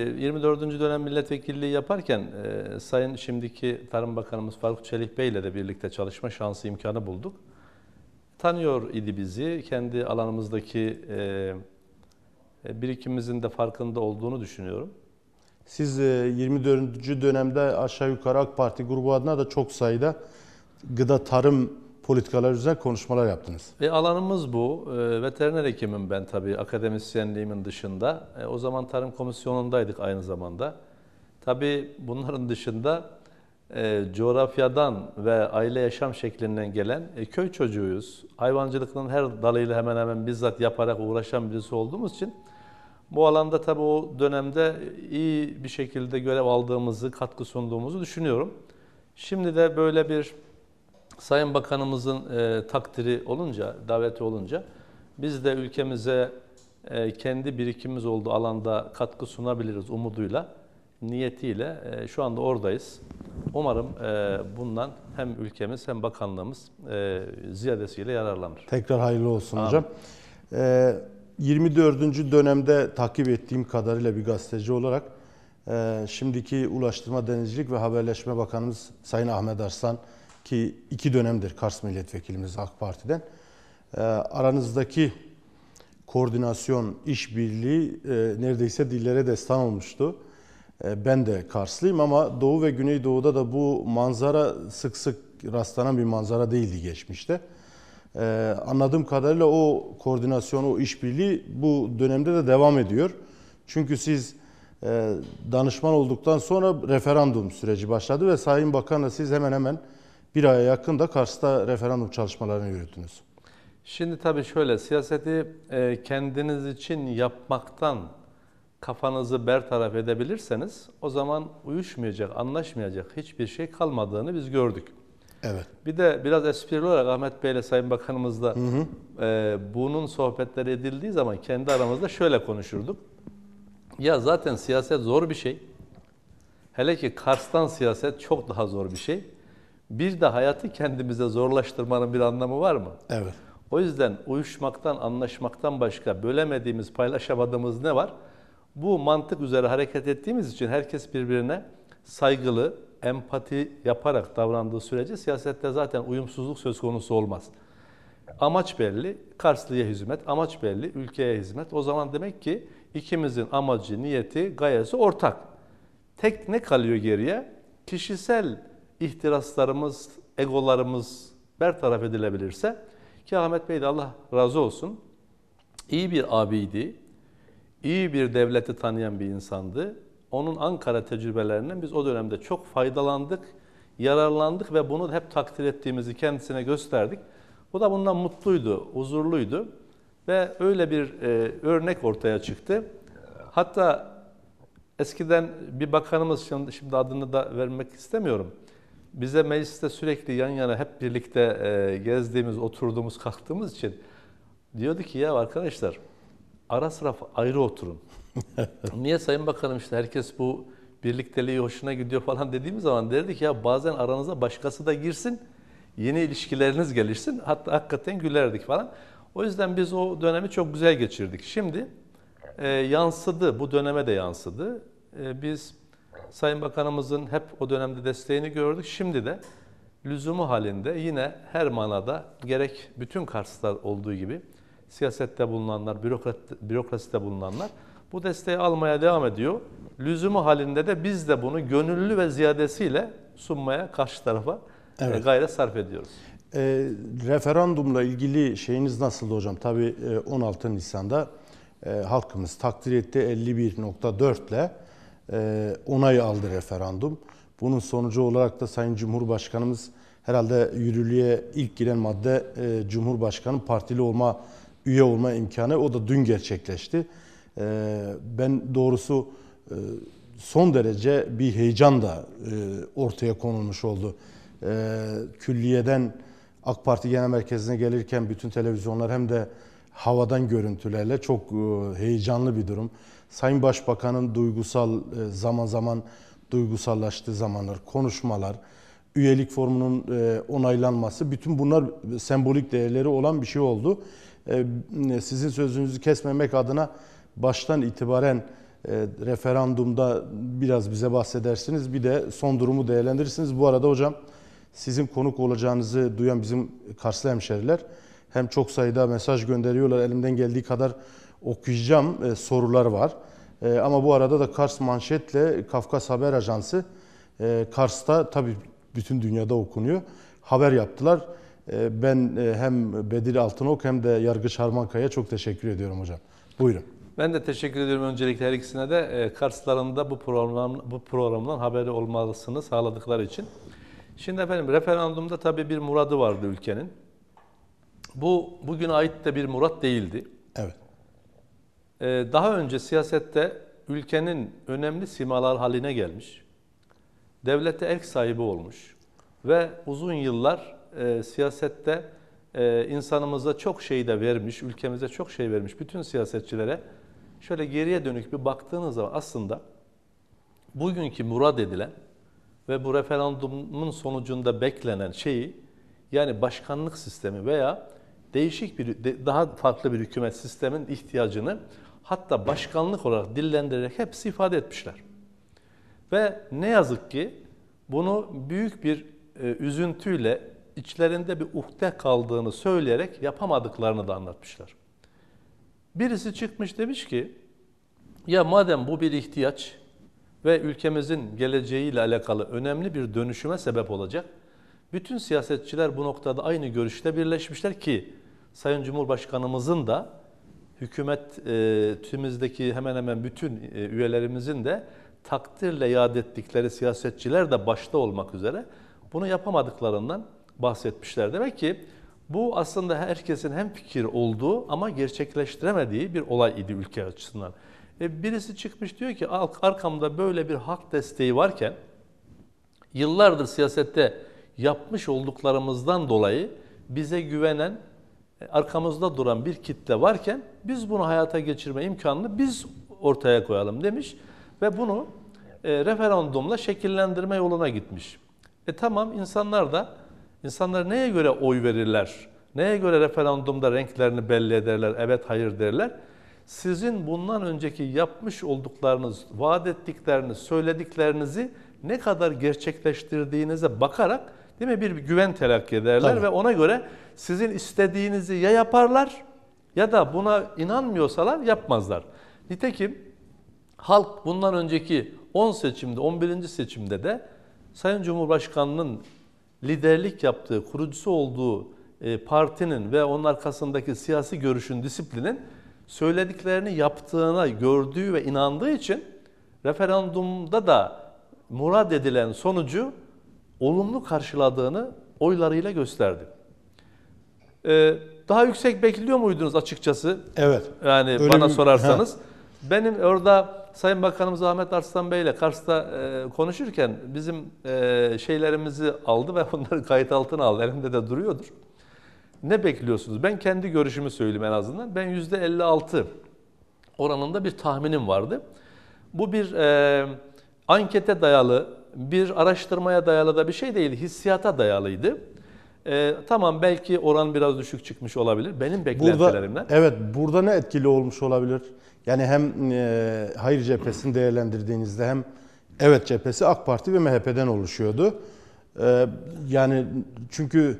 24. Ee, dönem milletvekilliği yaparken e, Sayın şimdiki Tarım Bakanımız Faruk Çelik Bey ile de birlikte çalışma şansı imkanı bulduk. Tanıyor idi bizi, kendi alanımızdaki e, e, birikimimizin de farkında olduğunu düşünüyorum. Siz 24. dönemde aşağı yukarı AK Parti grubu adına da çok sayıda gıda tarım politikalar üzerine konuşmalar yaptınız. E, alanımız bu. E, veteriner hekimim ben tabii akademisyenliğimin dışında. E, o zaman Tarım Komisyonu'ndaydık aynı zamanda. Tabii bunların dışında e, coğrafyadan ve aile yaşam şeklinden gelen e, köy çocuğuyuz. Hayvancılıkların her dalıyla hemen hemen bizzat yaparak uğraşan birisi olduğumuz için bu alanda tabii o dönemde iyi bir şekilde görev aldığımızı, katkı sunduğumuzu düşünüyorum. Şimdi de böyle bir Sayın Bakanımızın e, takdiri olunca, daveti olunca biz de ülkemize e, kendi birikimimiz olduğu alanda katkı sunabiliriz umuduyla, niyetiyle e, şu anda oradayız. Umarım e, bundan hem ülkemiz hem bakanlığımız e, ziyadesiyle yararlanır. Tekrar hayırlı olsun hocam. E, 24. dönemde takip ettiğim kadarıyla bir gazeteci olarak e, şimdiki Ulaştırma Denizcilik ve Haberleşme Bakanımız Sayın Ahmet Arslan, ki iki dönemdir Kars milletvekilimiz AK Parti'den. Ee, aranızdaki koordinasyon, işbirliği e, neredeyse dillere destan olmuştu. Ee, ben de Karslıyım ama Doğu ve Güneydoğu'da da bu manzara sık sık rastlanan bir manzara değildi geçmişte. Ee, anladığım kadarıyla o koordinasyon, o işbirliği bu dönemde de devam ediyor. Çünkü siz e, danışman olduktan sonra referandum süreci başladı ve Sayın Bakan'la siz hemen hemen bir aya yakın da Kars'ta referandum çalışmalarını yürüttünüz. Şimdi tabii şöyle siyaseti e, kendiniz için yapmaktan kafanızı bertaraf edebilirseniz o zaman uyuşmayacak, anlaşmayacak hiçbir şey kalmadığını biz gördük. Evet. Bir de biraz esprili olarak Ahmet Bey ile Sayın Bakanımız da hı hı. E, bunun sohbetleri edildiği zaman kendi aramızda şöyle konuşurduk. Ya zaten siyaset zor bir şey. Hele ki Kars'tan siyaset çok daha zor bir şey. Bir de hayatı kendimize zorlaştırmanın bir anlamı var mı? Evet. O yüzden uyuşmaktan, anlaşmaktan başka bölemediğimiz, paylaşamadığımız ne var? Bu mantık üzere hareket ettiğimiz için herkes birbirine saygılı, empati yaparak davrandığı sürece siyasette zaten uyumsuzluk söz konusu olmaz. Amaç belli, Karslı'ya hizmet, amaç belli, ülkeye hizmet. O zaman demek ki ikimizin amacı, niyeti, gayesi ortak. Tek ne kalıyor geriye? Kişisel ihtiraslarımız, egolarımız bertaraf edilebilirse ki Ahmet Bey de Allah razı olsun iyi bir abiydi, iyi bir devleti tanıyan bir insandı. Onun Ankara tecrübelerinden biz o dönemde çok faydalandık, yararlandık ve bunu hep takdir ettiğimizi kendisine gösterdik. Bu da bundan mutluydu, huzurluydu ve öyle bir e, örnek ortaya çıktı. Hatta eskiden bir bakanımız, şimdi adını da vermek istemiyorum, bize mecliste sürekli yan yana hep birlikte e, gezdiğimiz, oturduğumuz, kalktığımız için diyordu ki ya arkadaşlar ara sıra ayrı oturun. Niye Sayın Bakanım işte herkes bu birlikteliği hoşuna gidiyor falan dediğimiz zaman derdi ki ya bazen aranıza başkası da girsin, yeni ilişkileriniz gelişsin. Hatta hakikaten gülerdik falan. O yüzden biz o dönemi çok güzel geçirdik. Şimdi e, yansıdı, bu döneme de yansıdı. E, biz Sayın Bakanımızın hep o dönemde desteğini gördük. Şimdi de lüzumu halinde yine her manada gerek bütün Karslar olduğu gibi siyasette bulunanlar, bürokrat, bürokraside bulunanlar bu desteği almaya devam ediyor. Lüzumu halinde de biz de bunu gönüllü ve ziyadesiyle sunmaya karşı tarafa e, evet. gayret sarf ediyoruz. E, referandumla ilgili şeyiniz nasıldı hocam? Tabii 16 e, Nisan'da e, halkımız takdir etti 51.4 ile ee, onay aldı referandum. Bunun sonucu olarak da Sayın Cumhurbaşkanımız herhalde yürürlüğe ilk giren madde e, Cumhurbaşkanı partili olma, üye olma imkanı. O da dün gerçekleşti. Ee, ben doğrusu e, son derece bir heyecan da e, ortaya konulmuş oldu. E, külliyeden AK Parti Genel Merkezi'ne gelirken bütün televizyonlar hem de havadan görüntülerle çok e, heyecanlı bir durum. Sayın Başbakan'ın duygusal e, zaman zaman duygusallaştığı zamanlar, konuşmalar, üyelik formunun e, onaylanması bütün bunlar sembolik değerleri olan bir şey oldu. Sizin sözünüzü kesmemek adına baştan itibaren referandumda biraz bize bahsedersiniz. Bir de son durumu değerlendirirsiniz. Bu arada hocam sizin konuk olacağınızı duyan bizim Karslı hemşeriler hem çok sayıda mesaj gönderiyorlar. Elimden geldiği kadar okuyacağım e, sorular var. E, ama bu arada da Kars manşetle Kafkas Haber Ajansı e, Kars'ta tabii bütün dünyada okunuyor. Haber yaptılar. E, ben e, hem Bedir Altınok hem de Yargıç Harmankaya çok teşekkür ediyorum hocam. Buyurun. Ben de teşekkür ediyorum öncelikle her ikisine de e, Karslarında bu program bu programdan haberi olmasını sağladıkları için. Şimdi efendim referandumda tabii bir muradı vardı ülkenin. Bu bugüne ait de bir murat değildi. Evet. Ee, daha önce siyasette ülkenin önemli simalar haline gelmiş, devlete ek sahibi olmuş ve uzun yıllar e, siyasette e, insanımıza çok şey de vermiş, ülkemize çok şey vermiş bütün siyasetçilere şöyle geriye dönük bir baktığınız zaman aslında bugünkü murad edilen ve bu referandumun sonucunda beklenen şeyi yani başkanlık sistemi veya değişik bir, daha farklı bir hükümet sistemin ihtiyacını hatta başkanlık olarak dillendirerek hepsi ifade etmişler. Ve ne yazık ki bunu büyük bir e, üzüntüyle içlerinde bir uhde kaldığını söyleyerek yapamadıklarını da anlatmışlar. Birisi çıkmış demiş ki ya madem bu bir ihtiyaç ve ülkemizin geleceğiyle alakalı önemli bir dönüşüme sebep olacak. Bütün siyasetçiler bu noktada aynı görüşte birleşmişler ki Sayın Cumhurbaşkanımızın da hükümet e, tümümüzdeki hemen hemen bütün e, üyelerimizin de takdirle yad ettikleri siyasetçiler de başta olmak üzere bunu yapamadıklarından bahsetmişler. Demek ki bu aslında herkesin hem fikir olduğu ama gerçekleştiremediği bir olay idi ülke açısından. E birisi çıkmış diyor ki arkamda böyle bir hak desteği varken yıllardır siyasette yapmış olduklarımızdan dolayı bize güvenen arkamızda duran bir kitle varken biz bunu hayata geçirme imkanını biz ortaya koyalım demiş ve bunu e, referandumla şekillendirme yoluna gitmiş. E tamam insanlar da insanlar neye göre oy verirler? Neye göre referandumda renklerini belli ederler? Evet, hayır derler. Sizin bundan önceki yapmış olduklarınız, vaat ettikleriniz, söylediklerinizi ne kadar gerçekleştirdiğinize bakarak değil mi bir güven telakki ederler Tabii. ve ona göre sizin istediğinizi ya yaparlar ya da buna inanmıyorsalar yapmazlar. Nitekim halk bundan önceki 10 seçimde, 11. seçimde de Sayın Cumhurbaşkanı'nın liderlik yaptığı, kurucusu olduğu e, partinin ve onun arkasındaki siyasi görüşün, disiplinin söylediklerini yaptığına gördüğü ve inandığı için referandumda da murad edilen sonucu olumlu karşıladığını oylarıyla gösterdi. Ee, daha yüksek bekliyor muydunuz açıkçası? Evet. Yani Öyle bana bir... sorarsanız. Ha. Benim orada Sayın Bakanımız Ahmet Arslan Bey ile Kars'ta e, konuşurken bizim e, şeylerimizi aldı ve onları kayıt altına aldı. Elimde de duruyordur. Ne bekliyorsunuz? Ben kendi görüşümü söyleyeyim en azından. Ben %56 oranında bir tahminim vardı. Bu bir e, ankete dayalı, bir araştırmaya dayalı da bir şey değil, hissiyata dayalıydı. E, tamam belki oran biraz düşük çıkmış olabilir. Benim beklentilerimden. Burada, evet burada ne etkili olmuş olabilir? Yani hem e, hayır cephesini değerlendirdiğinizde hem evet cephesi AK Parti ve MHP'den oluşuyordu. E, yani çünkü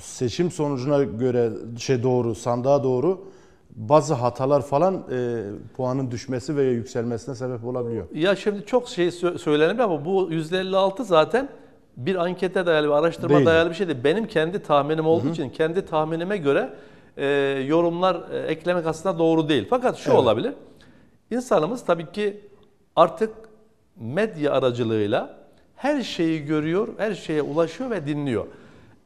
seçim sonucuna göre şey doğru sandığa doğru bazı hatalar falan e, puanın düşmesi veya yükselmesine sebep olabiliyor. Ya şimdi çok şey söylenir ama bu 156 zaten bir ankete dayalı, bir araştırma Değil. dayalı bir şey değil. Benim kendi tahminim olduğu Hı-hı. için kendi tahminime göre e, yorumlar e, eklemek aslında doğru değil. Fakat şu evet. olabilir. İnsanımız tabii ki artık medya aracılığıyla her şeyi görüyor, her şeye ulaşıyor ve dinliyor.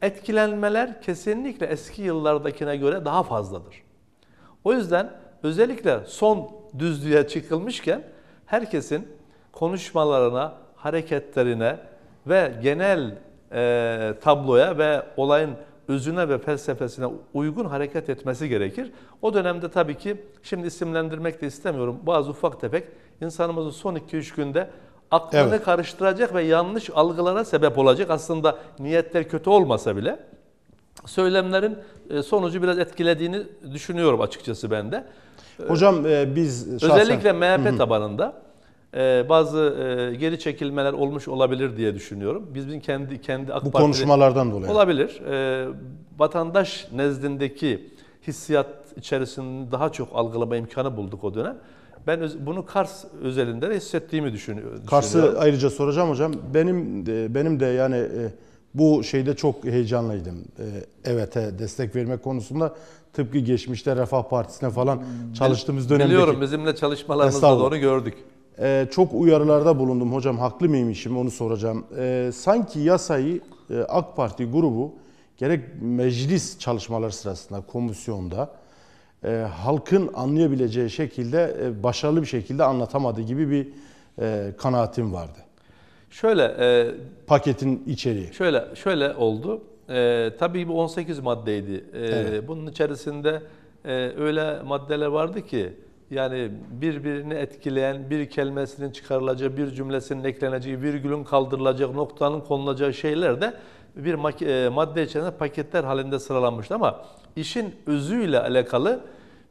Etkilenmeler kesinlikle eski yıllardakine göre daha fazladır. O yüzden özellikle son düzlüğe çıkılmışken herkesin konuşmalarına, hareketlerine, ve genel e, tabloya ve olayın özüne ve felsefesine uygun hareket etmesi gerekir. O dönemde tabii ki şimdi isimlendirmek de istemiyorum. Bazı ufak tefek insanımızın son 2-3 günde aklını evet. karıştıracak ve yanlış algılara sebep olacak. Aslında niyetler kötü olmasa bile söylemlerin e, sonucu biraz etkilediğini düşünüyorum açıkçası ben de. Hocam e, biz şahsen... Özellikle MHP tabanında ee, bazı e, geri çekilmeler olmuş olabilir diye düşünüyorum. Bizim kendi kendi AK Bu Partili, konuşmalardan dolayı. Olabilir. E, vatandaş nezdindeki hissiyat içerisinde daha çok algılama imkanı bulduk o dönem. Ben bunu Kars özelinde de hissettiğimi düşünüyorum. Kars'ı ayrıca soracağım hocam. Benim de, benim de yani e, bu şeyde çok heyecanlıydım. E, evet'e destek vermek konusunda tıpkı geçmişte Refah Partisi'ne falan hmm. çalıştığımız dönemde. Biliyorum bizimle çalışmalarımızda da onu gördük e, çok uyarılarda bulundum. Hocam haklı mıymışım onu soracağım. E, sanki yasayı e, AK Parti grubu gerek meclis çalışmaları sırasında komisyonda e, halkın anlayabileceği şekilde e, başarılı bir şekilde anlatamadı gibi bir e, kanaatim vardı. Şöyle e, paketin içeriği. Şöyle şöyle oldu. E, tabii bu 18 maddeydi. E, evet. Bunun içerisinde e, öyle maddeler vardı ki yani birbirini etkileyen bir kelimesinin çıkarılacağı, bir cümlesinin ekleneceği, virgülün kaldırılacağı, noktanın konulacağı şeyler de bir e, madde içerisinde paketler halinde sıralanmıştı ama işin özüyle alakalı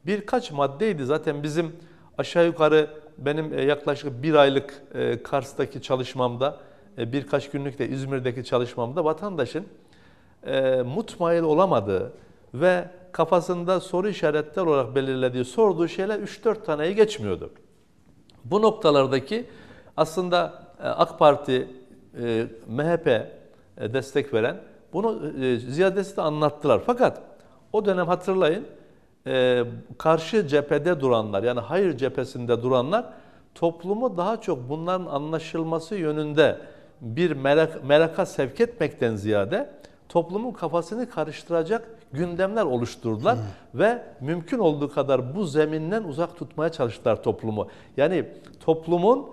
birkaç maddeydi. Zaten bizim aşağı yukarı benim e, yaklaşık bir aylık e, Kars'taki çalışmamda, birkaç günlük de İzmir'deki çalışmamda vatandaşın mutmail olamadığı ve kafasında soru işaretler olarak belirlediği, sorduğu şeyler 3-4 taneyi geçmiyordu. Bu noktalardaki aslında e, AK Parti, e, MHP e, destek veren bunu ziyadesi de anlattılar. Fakat o dönem hatırlayın karşı cephede duranlar yani hayır cephesinde duranlar toplumu daha çok bunların anlaşılması yönünde bir merak, meraka sevk etmekten ziyade toplumun kafasını karıştıracak gündemler oluşturdular Hı. ve mümkün olduğu kadar bu zeminden uzak tutmaya çalıştılar toplumu. Yani toplumun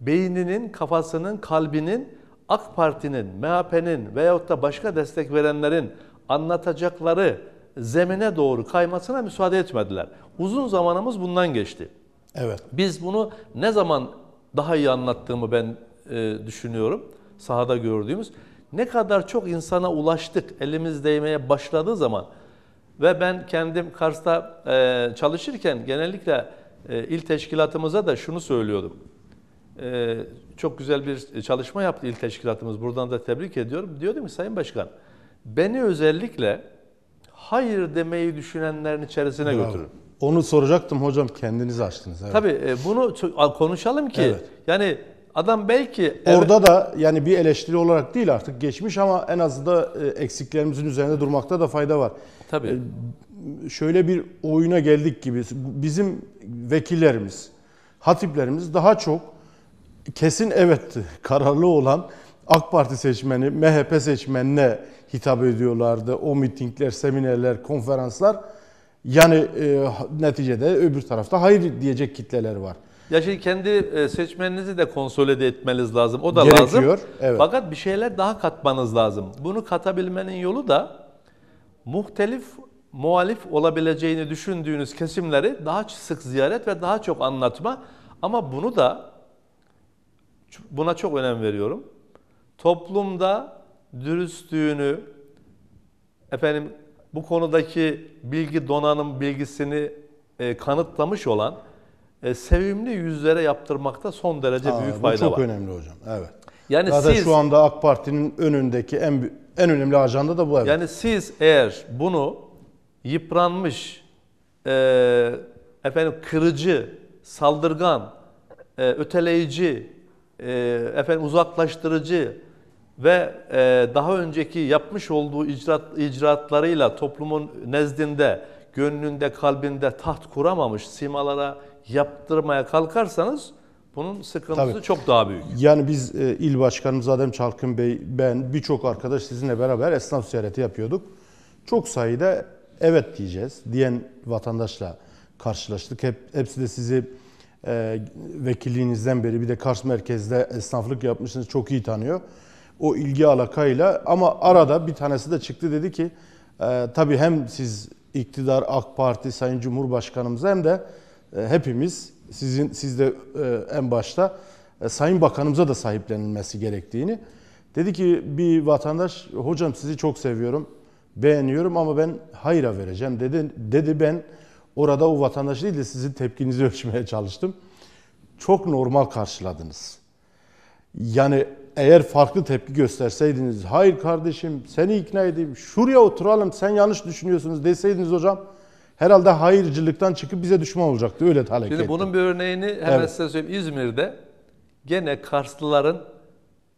beyninin, kafasının, kalbinin AK Parti'nin, MHP'nin veyahut da başka destek verenlerin anlatacakları zemine doğru kaymasına müsaade etmediler. Uzun zamanımız bundan geçti. Evet. Biz bunu ne zaman daha iyi anlattığımı ben e, düşünüyorum. Sahada gördüğümüz ne kadar çok insana ulaştık elimiz değmeye başladığı zaman ve ben kendim Kars'ta e, çalışırken genellikle e, il teşkilatımıza da şunu söylüyordum. E, çok güzel bir çalışma yaptı il teşkilatımız. Buradan da tebrik ediyorum. Diyordum ki Sayın Başkan beni özellikle hayır demeyi düşünenlerin içerisine Bravo. götürün. Onu soracaktım hocam kendiniz açtınız. Evet. Tabii e, bunu konuşalım ki evet. yani Adam belki orada evet, da yani bir eleştiri olarak değil artık geçmiş ama en azından e, eksiklerimizin üzerinde durmakta da fayda var. Tabii. E, şöyle bir oyuna geldik gibi bizim vekillerimiz, hatiplerimiz daha çok kesin evet kararlı olan AK Parti seçmeni, MHP seçmenine hitap ediyorlardı. O mitingler, seminerler, konferanslar yani e, neticede öbür tarafta hayır diyecek kitleler var. Ya şimdi kendi e, seçmeninizi de konsolide etmeniz lazım. O da Gerekiyor, lazım. Evet. Fakat bir şeyler daha katmanız lazım. Bunu katabilmenin yolu da muhtelif muhalif olabileceğini düşündüğünüz kesimleri daha sık ziyaret ve daha çok anlatma. Ama bunu da buna çok önem veriyorum. Toplumda dürüstlüğünü efendim bu konudaki bilgi donanım bilgisini e, kanıtlamış olan e, sevimli yüzlere yaptırmakta son derece Aa, büyük fayda çok var. çok önemli hocam. Evet. Yani Zaten siz, şu anda AK Parti'nin önündeki en en önemli ajanda da bu. Evet. Yani siz eğer bunu yıpranmış, e, efendim kırıcı, saldırgan, e, öteleyici, e, efendim uzaklaştırıcı ve e, daha önceki yapmış olduğu icraat, icraatlarıyla toplumun nezdinde, gönlünde, kalbinde taht kuramamış simalara yaptırmaya kalkarsanız bunun sıkıntısı Tabii. çok daha büyük. Yani biz e, il başkanımız Adem Çalkın Bey, ben birçok arkadaş sizinle beraber esnaf ziyareti yapıyorduk. Çok sayıda evet diyeceğiz diyen vatandaşla karşılaştık. Hep, hepsi de sizi e, vekilliğinizden beri bir de Kars merkezde esnaflık yapmışsınız çok iyi tanıyor. O ilgi alakayla ama arada bir tanesi de çıktı dedi ki e, tabii hem siz iktidar AK Parti Sayın Cumhurbaşkanımız hem de e, hepimiz sizin siz de e, en başta e, Sayın Bakanımıza da sahiplenilmesi gerektiğini. Dedi ki bir vatandaş hocam sizi çok seviyorum, beğeniyorum ama ben hayra vereceğim dedi. Dedi ben orada o vatandaş değil de sizin tepkinizi ölçmeye çalıştım. Çok normal karşıladınız. Yani eğer farklı tepki gösterseydiniz, hayır kardeşim seni ikna edeyim, şuraya oturalım sen yanlış düşünüyorsunuz deseydiniz hocam herhalde hayırcılıktan çıkıp bize düşman olacaktı. Öyle talep Şimdi etti. bunun bir örneğini hemen evet. size söyleyeyim. İzmir'de gene Karslıların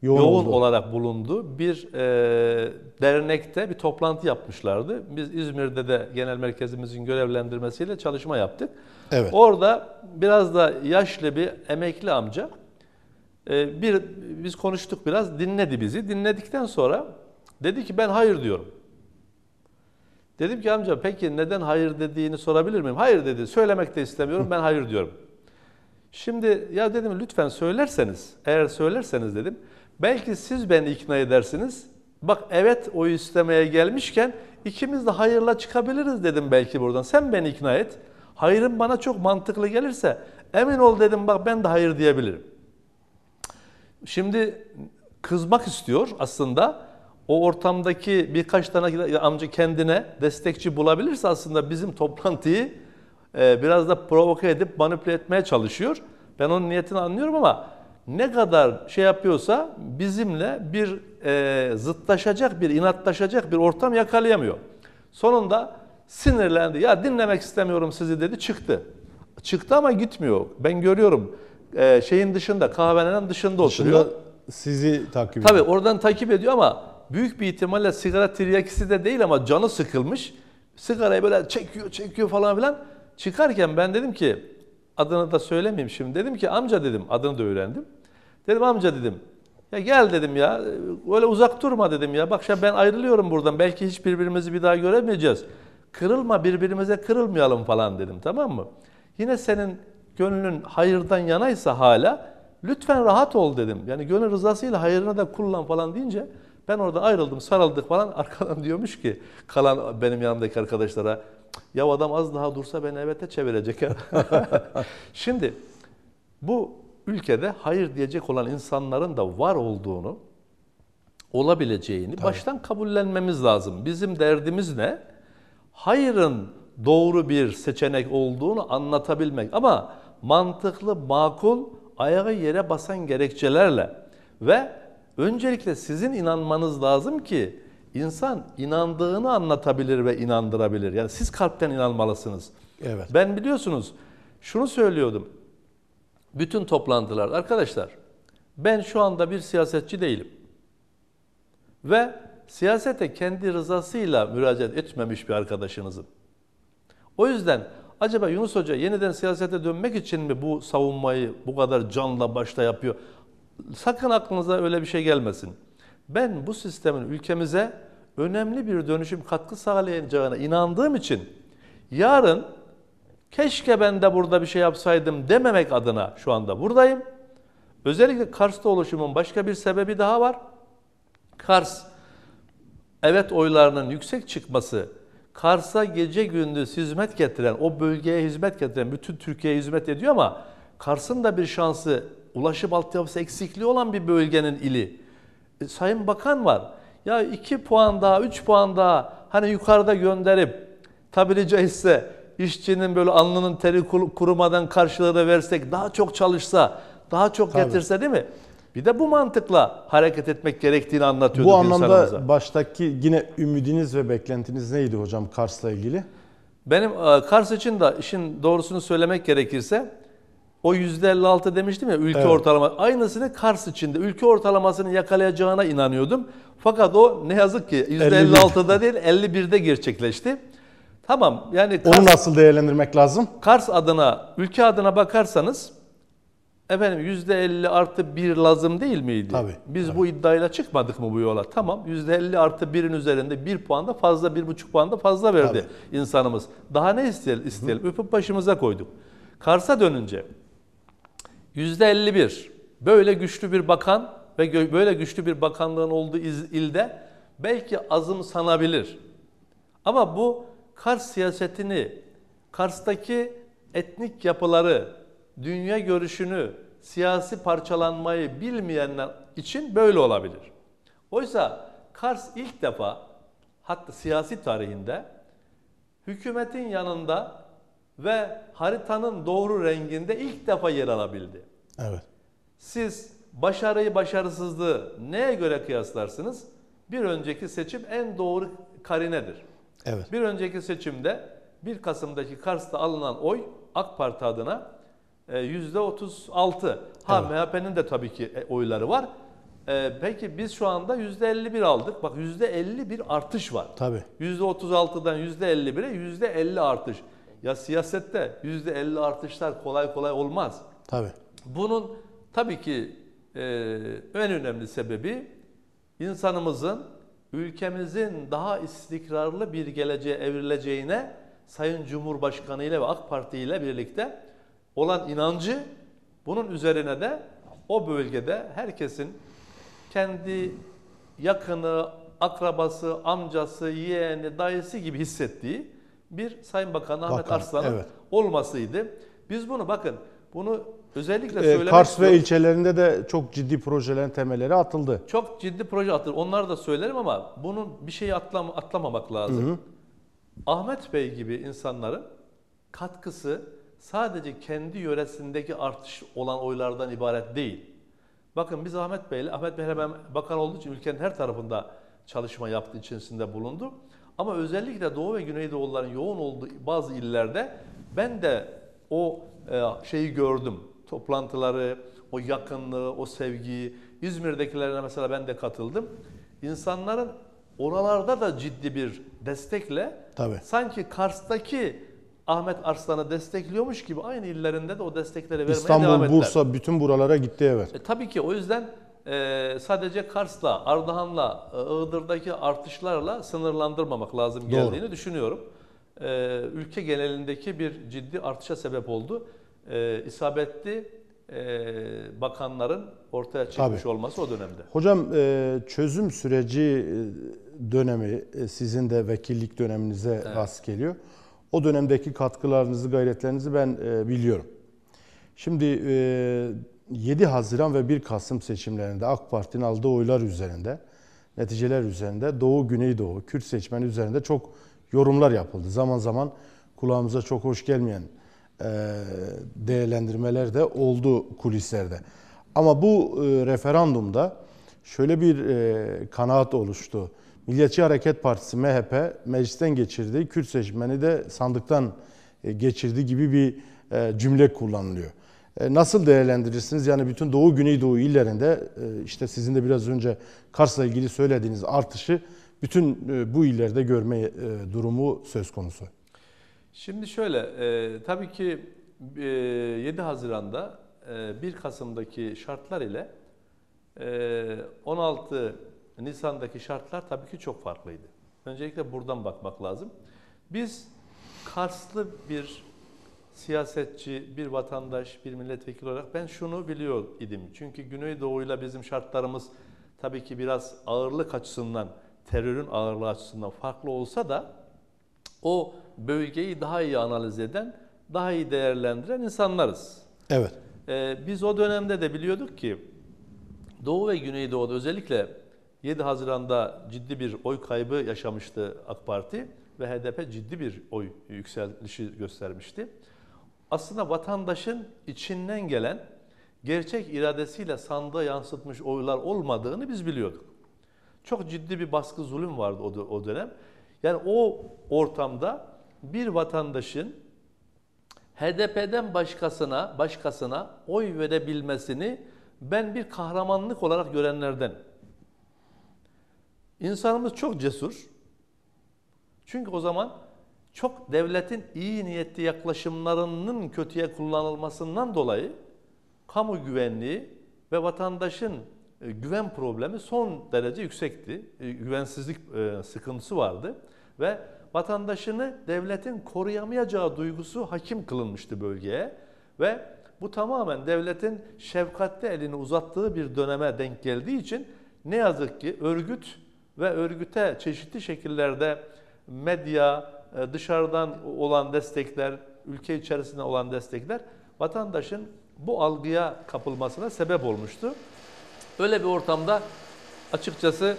yoğun, yoğun olarak bulunduğu bir e, dernekte bir toplantı yapmışlardı. Biz İzmir'de de genel merkezimizin görevlendirmesiyle çalışma yaptık. Evet. Orada biraz da yaşlı bir emekli amca e, bir biz konuştuk biraz dinledi bizi. Dinledikten sonra dedi ki ben hayır diyorum. Dedim ki amca peki neden hayır dediğini sorabilir miyim? Hayır dedi. Söylemek de istemiyorum. Ben hayır diyorum. Şimdi ya dedim lütfen söylerseniz, eğer söylerseniz dedim. Belki siz beni ikna edersiniz. Bak evet o istemeye gelmişken ikimiz de hayırla çıkabiliriz dedim belki buradan. Sen beni ikna et. Hayırın bana çok mantıklı gelirse emin ol dedim bak ben de hayır diyebilirim. Şimdi kızmak istiyor aslında o ortamdaki birkaç tane amca kendine destekçi bulabilirse aslında bizim toplantıyı e, biraz da provoke edip manipüle etmeye çalışıyor. Ben onun niyetini anlıyorum ama ne kadar şey yapıyorsa bizimle bir e, zıtlaşacak, bir inatlaşacak bir ortam yakalayamıyor. Sonunda sinirlendi. Ya dinlemek istemiyorum sizi dedi çıktı. Çıktı ama gitmiyor. Ben görüyorum e, şeyin dışında, kahvenenin dışında, dışında oturuyor. Sizi takip ediyor. Tabii oradan takip ediyor ama büyük bir ihtimalle sigara tiryakisi de değil ama canı sıkılmış. Sigarayı böyle çekiyor çekiyor falan filan. Çıkarken ben dedim ki adını da söylemeyeyim şimdi. Dedim ki amca dedim adını da öğrendim. Dedim amca dedim ya gel dedim ya öyle uzak durma dedim ya. Bak ya ben ayrılıyorum buradan belki hiç birbirimizi bir daha göremeyeceğiz. Kırılma birbirimize kırılmayalım falan dedim tamam mı? Yine senin gönlün hayırdan yanaysa hala lütfen rahat ol dedim. Yani gönül rızasıyla hayırına da kullan falan deyince ben orada ayrıldım, sarıldık falan. Arkadan diyormuş ki kalan benim yanımdaki arkadaşlara ya adam az daha dursa beni evete çevirecek. Şimdi bu ülkede hayır diyecek olan insanların da var olduğunu, olabileceğini Tabii. baştan kabullenmemiz lazım. Bizim derdimiz ne? Hayırın doğru bir seçenek olduğunu anlatabilmek ama mantıklı, makul, ayağı yere basan gerekçelerle ve Öncelikle sizin inanmanız lazım ki insan inandığını anlatabilir ve inandırabilir. Yani siz kalpten inanmalısınız. Evet. Ben biliyorsunuz şunu söylüyordum. Bütün toplantılar arkadaşlar ben şu anda bir siyasetçi değilim. Ve siyasete kendi rızasıyla müracaat etmemiş bir arkadaşınızım. O yüzden acaba Yunus Hoca yeniden siyasete dönmek için mi bu savunmayı bu kadar canla başla yapıyor? Sakın aklınıza öyle bir şey gelmesin. Ben bu sistemin ülkemize önemli bir dönüşüm katkı sağlayacağına inandığım için yarın keşke ben de burada bir şey yapsaydım dememek adına şu anda buradayım. Özellikle Kars'ta oluşumun başka bir sebebi daha var. Kars evet oylarının yüksek çıkması Kars'a gece gündüz hizmet getiren, o bölgeye hizmet getiren, bütün Türkiye'ye hizmet ediyor ama Kars'ın da bir şansı ulaşım altyapısı eksikliği olan bir bölgenin ili. E, Sayın Bakan var. Ya 2 puan daha, 3 puan daha hani yukarıda gönderip tabiri caizse işçinin böyle alnının teri kurumadan karşılığını versek, daha çok çalışsa, daha çok Tabii. getirse değil mi? Bir de bu mantıkla hareket etmek gerektiğini anlatıyordu Bu anlamda insanımıza. baştaki yine ümidiniz ve beklentiniz neydi hocam Kars'la ilgili? Benim e, Kars için de işin doğrusunu söylemek gerekirse o %56 demiştim ya ülke evet. ortalaması. Aynısını Kars içinde ülke ortalamasını yakalayacağına inanıyordum. Fakat o ne yazık ki %56'da değil 51'de gerçekleşti. Tamam yani Kars, Onu nasıl değerlendirmek lazım? Kars adına, ülke adına bakarsanız efendim %50 artı 1 lazım değil miydi? Tabii, Biz tabii. bu iddiayla çıkmadık mı bu yola? Tamam %50 artı 1'in üzerinde 1 puan da fazla 1,5 puan da fazla verdi tabii. insanımız. Daha ne isteyelim? isteyelim? Öpüp başımıza koyduk. Kars'a dönünce %51 böyle güçlü bir bakan ve böyle güçlü bir bakanlığın olduğu ilde belki azım sanabilir. Ama bu Kars siyasetini, Kars'taki etnik yapıları, dünya görüşünü, siyasi parçalanmayı bilmeyenler için böyle olabilir. Oysa Kars ilk defa hatta siyasi tarihinde hükümetin yanında ve haritanın doğru renginde ilk defa yer alabildi. Evet. Siz başarıyı başarısızlığı neye göre kıyaslarsınız? Bir önceki seçim en doğru karinedir. Evet. Bir önceki seçimde 1 Kasım'daki Kars'ta alınan oy AK Parti adına %36. E, ha evet. MHP'nin de tabii ki e, oyları var. E, peki biz şu anda %51 aldık. Bak %51 artış var. Tabii. %36'dan %51'e %50 artış. Ya siyasette yüzde 50 artışlar kolay kolay olmaz. Tabii. Bunun tabii ki e, en önemli sebebi insanımızın ülkemizin daha istikrarlı bir geleceğe evrileceğine Sayın Cumhurbaşkanı ile ve AK Parti ile birlikte olan inancı bunun üzerine de o bölgede herkesin kendi yakını, akrabası, amcası, yeğeni, dayısı gibi hissettiği bir Sayın Bakan Ahmet Bakan, Arslan'ın evet. olmasıydı. Biz bunu bakın bunu özellikle ee, söylemek Kars ve ilçelerinde de çok ciddi projelerin temelleri atıldı. Çok ciddi proje atıldı. Onları da söylerim ama bunun bir şeyi atlam atlamamak lazım. Hı hı. Ahmet Bey gibi insanların katkısı sadece kendi yöresindeki artış olan oylardan ibaret değil. Bakın biz Ahmet Bey'le, Ahmet Bey hemen bakan olduğu için ülkenin her tarafında çalışma yaptığı içerisinde bulundu. Ama özellikle Doğu ve Güneydoğulların yoğun olduğu bazı illerde ben de o e, şeyi gördüm. Toplantıları, o yakınlığı, o sevgiyi. İzmir'dekilerine mesela ben de katıldım. İnsanların oralarda da ciddi bir destekle Tabii. sanki Kars'taki Ahmet Arslan'ı destekliyormuş gibi aynı illerinde de o destekleri vermeye İstanbul, devam ettiler. İstanbul, Bursa bütün buralara gitti evet. E, tabii ki o yüzden e, sadece Kars'la, Ardahan'la, e, Iğdır'daki artışlarla sınırlandırmamak lazım Doğru. geldiğini düşünüyorum. E, ülke genelindeki bir ciddi artışa sebep oldu. E, isabetli e, bakanların ortaya çıkmış Tabii. olması o dönemde. Hocam e, çözüm süreci e, dönemi e, sizin de vekillik döneminize evet. rast geliyor. O dönemdeki katkılarınızı, gayretlerinizi ben e, biliyorum. Şimdi e, 7 Haziran ve 1 Kasım seçimlerinde AK Parti'nin aldığı oylar üzerinde, neticeler üzerinde Doğu Güneydoğu Kürt seçmeni üzerinde çok yorumlar yapıldı. Zaman zaman kulağımıza çok hoş gelmeyen e, değerlendirmeler de oldu kulislerde. Ama bu e, referandumda şöyle bir e, kanaat oluştu. Milliyetçi Hareket Partisi MHP meclisten geçirdi, Kürt seçmeni de sandıktan geçirdi gibi bir cümle kullanılıyor. E, nasıl değerlendirirsiniz? Yani bütün Doğu Güneydoğu illerinde e, işte sizin de biraz önce Kars'la ilgili söylediğiniz artışı bütün e, bu illerde görme durumu söz konusu. Şimdi şöyle, tabii ki 7 Haziran'da 1 Kasım'daki şartlar ile 16 Nisan'daki şartlar tabii ki çok farklıydı. Öncelikle buradan bakmak lazım. Biz Karslı bir siyasetçi, bir vatandaş, bir milletvekili olarak ben şunu biliyor idim. Çünkü Güneydoğu'yla bizim şartlarımız tabii ki biraz ağırlık açısından, terörün ağırlığı açısından farklı olsa da o bölgeyi daha iyi analiz eden, daha iyi değerlendiren insanlarız. Evet. Ee, biz o dönemde de biliyorduk ki Doğu ve Güneydoğu'da özellikle 7 Haziran'da ciddi bir oy kaybı yaşamıştı AK Parti ve HDP ciddi bir oy yükselişi göstermişti aslında vatandaşın içinden gelen gerçek iradesiyle sandığa yansıtmış oylar olmadığını biz biliyorduk. Çok ciddi bir baskı zulüm vardı o, dönem. Yani o ortamda bir vatandaşın HDP'den başkasına başkasına oy verebilmesini ben bir kahramanlık olarak görenlerden. İnsanımız çok cesur. Çünkü o zaman çok devletin iyi niyetli yaklaşımlarının kötüye kullanılmasından dolayı kamu güvenliği ve vatandaşın e, güven problemi son derece yüksekti. E, güvensizlik e, sıkıntısı vardı ve vatandaşını devletin koruyamayacağı duygusu hakim kılınmıştı bölgeye ve bu tamamen devletin şefkatli elini uzattığı bir döneme denk geldiği için ne yazık ki örgüt ve örgüte çeşitli şekillerde medya, e, dışarıdan olan destekler, ülke içerisinde olan destekler vatandaşın bu algıya kapılmasına sebep olmuştu. Öyle bir ortamda açıkçası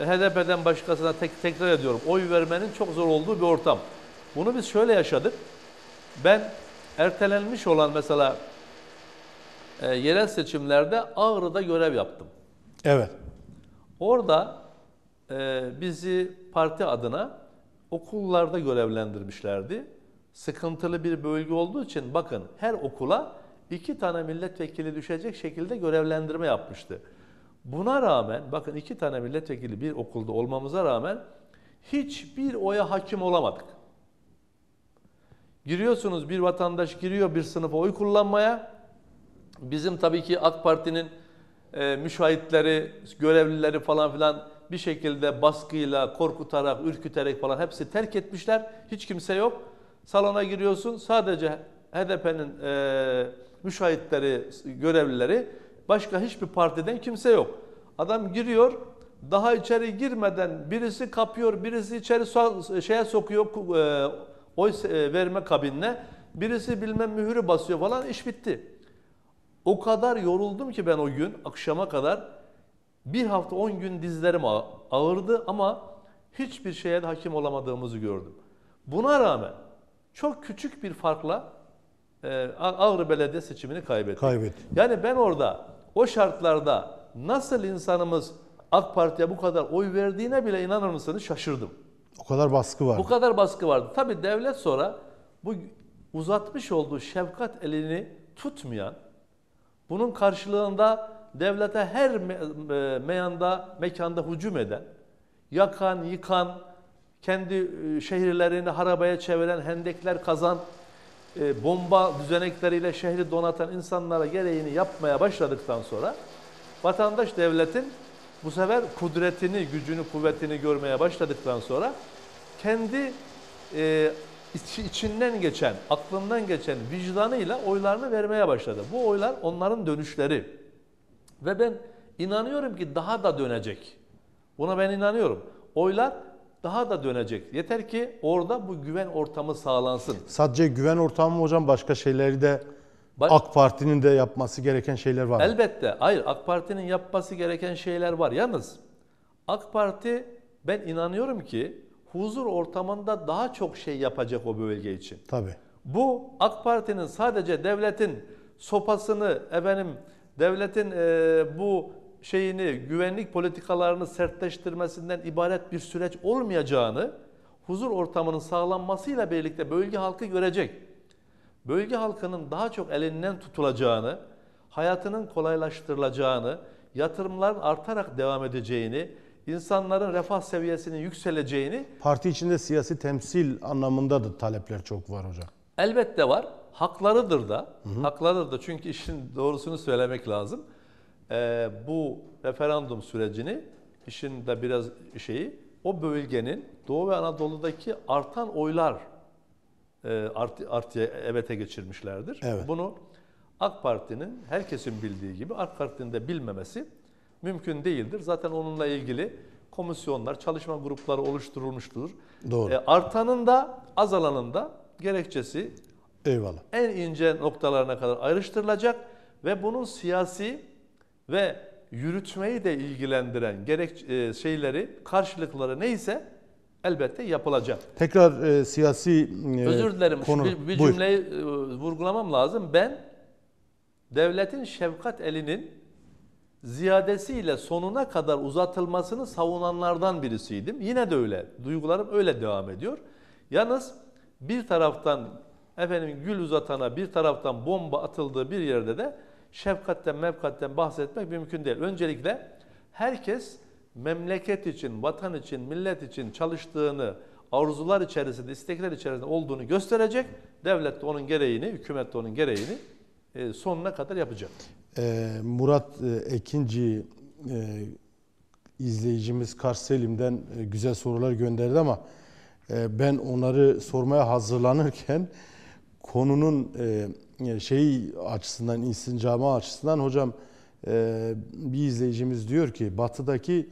e, HDP'den başkasına tek, tekrar ediyorum. Oy vermenin çok zor olduğu bir ortam. Bunu biz şöyle yaşadık. Ben ertelenmiş olan mesela e, yerel seçimlerde Ağrı'da görev yaptım. Evet. Orada e, bizi parti adına okullarda görevlendirmişlerdi. Sıkıntılı bir bölge olduğu için bakın her okula iki tane milletvekili düşecek şekilde görevlendirme yapmıştı. Buna rağmen bakın iki tane milletvekili bir okulda olmamıza rağmen hiçbir oya hakim olamadık. Giriyorsunuz bir vatandaş giriyor bir sınıfa oy kullanmaya. Bizim tabii ki AK Parti'nin e, müşahitleri, görevlileri falan filan bir şekilde baskıyla, korkutarak, ürküterek falan hepsi terk etmişler. Hiç kimse yok. Salona giriyorsun sadece HDP'nin e, müşahitleri, görevlileri başka hiçbir partiden kimse yok. Adam giriyor daha içeri girmeden birisi kapıyor, birisi içeri so şeye sokuyor e, oy e, verme kabinine. Birisi bilmem mühürü basıyor falan iş bitti. O kadar yoruldum ki ben o gün akşama kadar bir hafta on gün dizlerim ağırdı ama hiçbir şeye de hakim olamadığımızı gördüm. Buna rağmen çok küçük bir farkla e, Ağrı Belediye seçimini kaybetti. Kaybetti. Yani ben orada o şartlarda nasıl insanımız AK Parti'ye bu kadar oy verdiğine bile inanır mısınız şaşırdım. O kadar baskı vardı. Bu kadar baskı vardı. Tabii devlet sonra bu uzatmış olduğu şefkat elini tutmayan, bunun karşılığında devlete her e, meyanda, mekanda hücum eden, yakan, yıkan, kendi e, şehirlerini harabaya çeviren, hendekler kazan, e, bomba düzenekleriyle şehri donatan insanlara gereğini yapmaya başladıktan sonra vatandaş devletin bu sefer kudretini, gücünü, kuvvetini görmeye başladıktan sonra kendi e, içinden geçen, aklından geçen vicdanıyla oylarını vermeye başladı. Bu oylar onların dönüşleri. Ve ben inanıyorum ki daha da dönecek. Buna ben inanıyorum. Oylar daha da dönecek. Yeter ki orada bu güven ortamı sağlansın. Sadece güven ortamı mı hocam başka şeyleri de Bak, AK Parti'nin de yapması gereken şeyler var. Elbette. Hayır AK Parti'nin yapması gereken şeyler var. Yalnız AK Parti ben inanıyorum ki huzur ortamında daha çok şey yapacak o bölge için. Tabii. Bu AK Parti'nin sadece devletin sopasını efendim devletin e, bu şeyini, güvenlik politikalarını sertleştirmesinden ibaret bir süreç olmayacağını, huzur ortamının sağlanmasıyla birlikte bölge halkı görecek. Bölge halkının daha çok elinden tutulacağını, hayatının kolaylaştırılacağını, yatırımların artarak devam edeceğini, insanların refah seviyesinin yükseleceğini... Parti içinde siyasi temsil anlamında da talepler çok var hocam. Elbette var haklarıdır da, hı hı. haklarıdır da çünkü işin doğrusunu söylemek lazım. Ee, bu referandum sürecini işin de biraz şeyi o bölgenin Doğu ve Anadolu'daki artan oylar e, art, artıya evete geçirmişlerdir. Evet. Bunu AK Parti'nin herkesin bildiği gibi AK Parti'nin de bilmemesi mümkün değildir. Zaten onunla ilgili komisyonlar, çalışma grupları oluşturulmuştur. Doğru. E, artanın da azalanın da gerekçesi Eyvallah. En ince noktalarına kadar ayrıştırılacak ve bunun siyasi ve yürütmeyi de ilgilendiren gerek e, şeyleri, karşılıkları neyse elbette yapılacak. Tekrar e, siyasi e, Özür dilerim. Konu. Bir, bir cümleyi e, vurgulamam lazım. Ben devletin şefkat elinin ziyadesiyle sonuna kadar uzatılmasını savunanlardan birisiydim. Yine de öyle. Duygularım öyle devam ediyor. Yalnız bir taraftan efendim gül uzatana bir taraftan bomba atıldığı bir yerde de şefkatten mevkatten bahsetmek mümkün değil. Öncelikle herkes memleket için, vatan için, millet için çalıştığını, arzular içerisinde, istekler içerisinde olduğunu gösterecek. Devlet de onun gereğini, hükümet de onun gereğini e, sonuna kadar yapacak. E, Murat e, Ekinci izleyicimiz Kars Selim'den güzel sorular gönderdi ama ben onları sormaya hazırlanırken konunun e, e, şey açısından, istincama açısından hocam e, bir izleyicimiz diyor ki batıdaki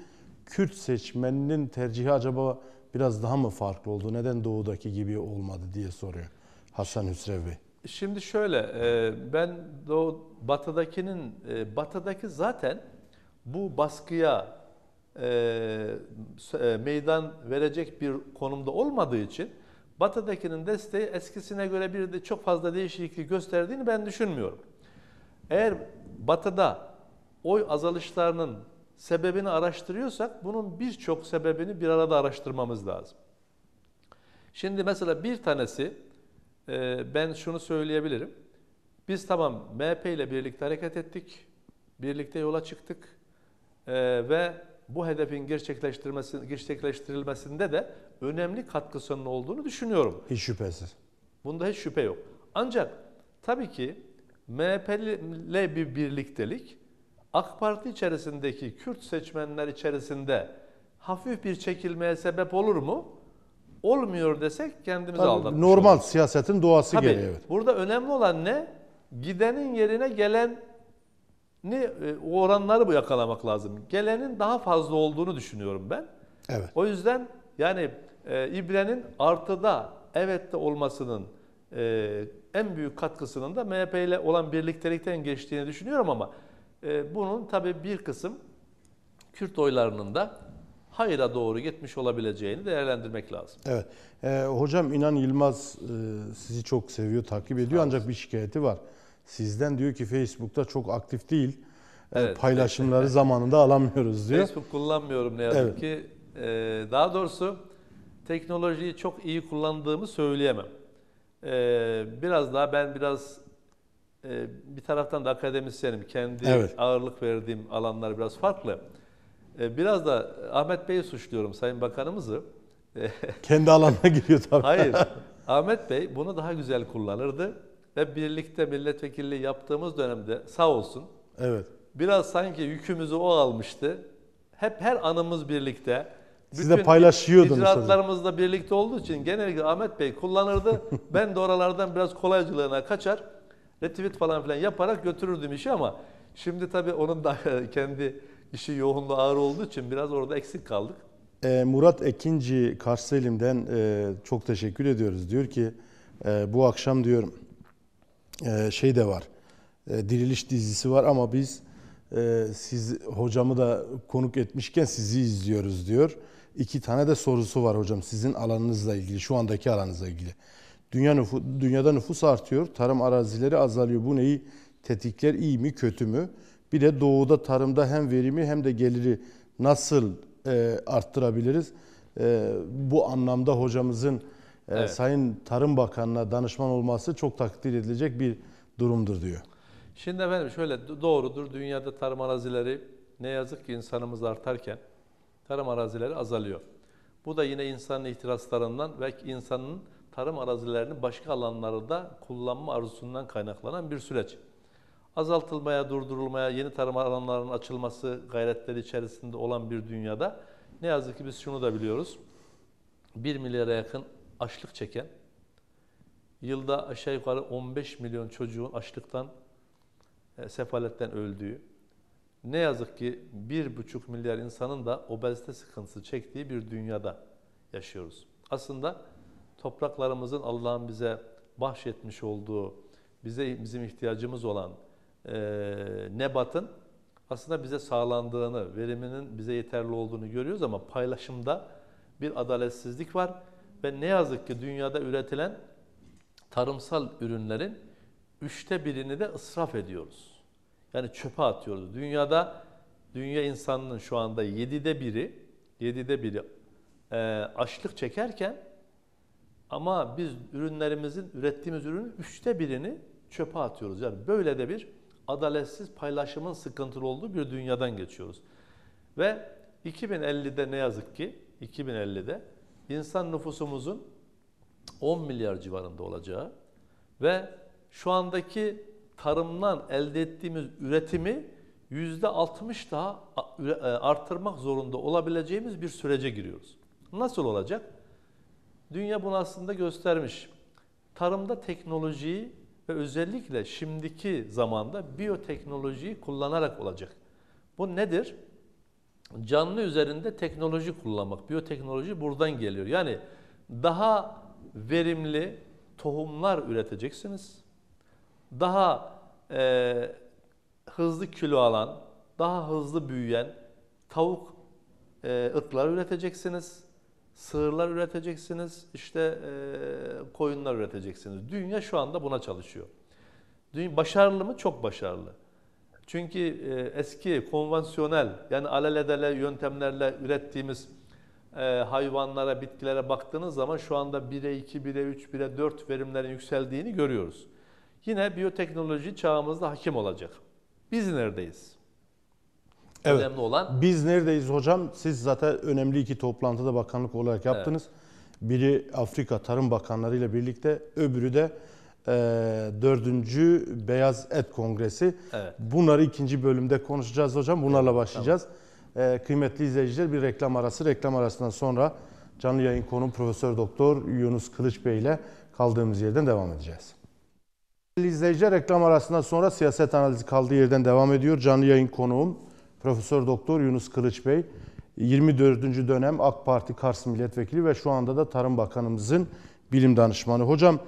Kürt seçmeninin tercihi acaba biraz daha mı farklı oldu? Neden doğudaki gibi olmadı diye soruyor Hasan Hüsrev Bey. Şimdi şöyle e, ben doğu batıdakinin e, batıdaki zaten bu baskıya meydan verecek bir konumda olmadığı için batıdakinin desteği eskisine göre bir de çok fazla değişiklik gösterdiğini ben düşünmüyorum. Eğer batıda oy azalışlarının sebebini araştırıyorsak bunun birçok sebebini bir arada araştırmamız lazım. Şimdi mesela bir tanesi e, ben şunu söyleyebilirim. Biz tamam MHP ile birlikte hareket ettik, birlikte yola çıktık e, ve bu hedefin gerçekleştirmesi, gerçekleştirilmesinde de önemli katkısının olduğunu düşünüyorum. Hiç şüphesiz. Bunda hiç şüphe yok. Ancak tabii ki MHP'le bir birliktelik AK Parti içerisindeki Kürt seçmenler içerisinde hafif bir çekilmeye sebep olur mu? Olmuyor desek kendimizi Tabii Normal olur. siyasetin doğası Tabii, gereği. Evet. Burada önemli olan ne? Gidenin yerine gelen ne e, o oranları bu yakalamak lazım. Gelenin daha fazla olduğunu düşünüyorum ben. Evet. O yüzden yani e, İbre'nin artıda evet de olmasının e, en büyük katkısının da MHP ile olan birliktelikten geçtiğini düşünüyorum ama e, bunun tabii bir kısım Kürt oylarının da hayra doğru gitmiş olabileceğini değerlendirmek lazım. Evet. E, hocam İnan Yılmaz e, sizi çok seviyor, takip ediyor ancak bir şikayeti var. Sizden diyor ki Facebook'ta çok aktif değil. E, evet, paylaşımları evet. zamanında alamıyoruz diyor. Facebook kullanmıyorum ne yazık evet. ki. E, daha doğrusu teknolojiyi çok iyi kullandığımı söyleyemem. E, biraz daha ben biraz bir taraftan da akademisyenim. Kendi evet. ağırlık verdiğim alanlar biraz farklı. Biraz da Ahmet Bey'i suçluyorum Sayın Bakanımızı. Kendi alanına giriyor tabii. Hayır. Ahmet Bey bunu daha güzel kullanırdı ve birlikte milletvekilliği yaptığımız dönemde sağ olsun. Evet. Biraz sanki yükümüzü o almıştı. Hep her anımız birlikte. Siz de paylaşıyordunuz. İcraatlarımızla da birlikte olduğu için genelde Ahmet Bey kullanırdı. ben de oralardan biraz kolaycılığına kaçar. Retweet falan filan yaparak götürürdüm işi ama şimdi tabii onun da kendi işi yoğunluğu ağır olduğu için biraz orada eksik kaldık. Ee, Murat Ekinci Karselim'den e, çok teşekkür ediyoruz. Diyor ki e, bu akşam diyorum ee, şey de var. Ee, Diriliş dizisi var ama biz e, siz hocamı da konuk etmişken sizi izliyoruz diyor. İki tane de sorusu var hocam sizin alanınızla ilgili, şu andaki alanınızla ilgili. Dünya nüfus, dünyada nüfus artıyor, tarım arazileri azalıyor. Bu neyi tetikler, iyi mi, kötü mü? Bir de doğuda tarımda hem verimi hem de geliri nasıl e, arttırabiliriz? E, bu anlamda hocamızın ee, evet. Sayın Tarım Bakanı'na danışman olması çok takdir edilecek bir durumdur diyor. Şimdi efendim şöyle doğrudur. Dünyada tarım arazileri ne yazık ki insanımız artarken tarım arazileri azalıyor. Bu da yine insanın ihtiraslarından ve insanın tarım arazilerini başka alanlarda kullanma arzusundan kaynaklanan bir süreç. Azaltılmaya, durdurulmaya, yeni tarım alanlarının açılması gayretleri içerisinde olan bir dünyada ne yazık ki biz şunu da biliyoruz. 1 milyara yakın açlık çeken, yılda aşağı yukarı 15 milyon çocuğun açlıktan, e, sefaletten öldüğü, ne yazık ki 1,5 milyar insanın da obezite sıkıntısı çektiği bir dünyada yaşıyoruz. Aslında topraklarımızın Allah'ın bize bahşetmiş olduğu, bize bizim ihtiyacımız olan e, nebatın aslında bize sağlandığını, veriminin bize yeterli olduğunu görüyoruz ama paylaşımda bir adaletsizlik var ve ne yazık ki dünyada üretilen tarımsal ürünlerin üçte birini de ısraf ediyoruz. Yani çöpe atıyoruz. Dünyada dünya insanının şu anda yedide biri, yedide biri e, açlık çekerken ama biz ürünlerimizin, ürettiğimiz ürünün üçte birini çöpe atıyoruz. Yani böyle de bir adaletsiz paylaşımın sıkıntılı olduğu bir dünyadan geçiyoruz. Ve 2050'de ne yazık ki 2050'de insan nüfusumuzun 10 milyar civarında olacağı ve şu andaki tarımdan elde ettiğimiz üretimi %60 daha e, artırmak zorunda olabileceğimiz bir sürece giriyoruz. Nasıl olacak? Dünya bunu aslında göstermiş. Tarımda teknolojiyi ve özellikle şimdiki zamanda biyoteknolojiyi kullanarak olacak. Bu nedir? canlı üzerinde teknoloji kullanmak, biyoteknoloji buradan geliyor. Yani daha verimli tohumlar üreteceksiniz. Daha e, hızlı kilo alan, daha hızlı büyüyen tavuk e, ırkları üreteceksiniz. Sığırlar üreteceksiniz, işte e, koyunlar üreteceksiniz. Dünya şu anda buna çalışıyor. Dünya başarılı mı? Çok başarılı. Çünkü e, eski konvansiyonel yani aleledele yöntemlerle ürettiğimiz e, hayvanlara, bitkilere baktığınız zaman şu anda 1'e 2, 1'e 3, 1'e 4 verimlerin yükseldiğini görüyoruz. Yine biyoteknoloji çağımızda hakim olacak. Biz neredeyiz? Evet. Önemli olan. Biz neredeyiz hocam? Siz zaten önemli iki toplantıda bakanlık olarak yaptınız. Evet. Biri Afrika Tarım Bakanları ile birlikte, öbürü de ee, dördüncü Beyaz Et Kongresi. Evet. Bunları ikinci bölümde konuşacağız hocam. Bunlarla başlayacağız. Tamam. Ee, kıymetli izleyiciler bir reklam arası. Reklam arasından sonra canlı yayın konum Profesör Doktor Yunus Kılıç Bey ile kaldığımız yerden devam edeceğiz. İzleyiciler reklam arasından sonra siyaset analizi kaldığı yerden devam ediyor. Canlı yayın konuğum Profesör Doktor Yunus Kılıç Bey. 24. dönem AK Parti Kars Milletvekili ve şu anda da Tarım Bakanımızın bilim danışmanı. Hocam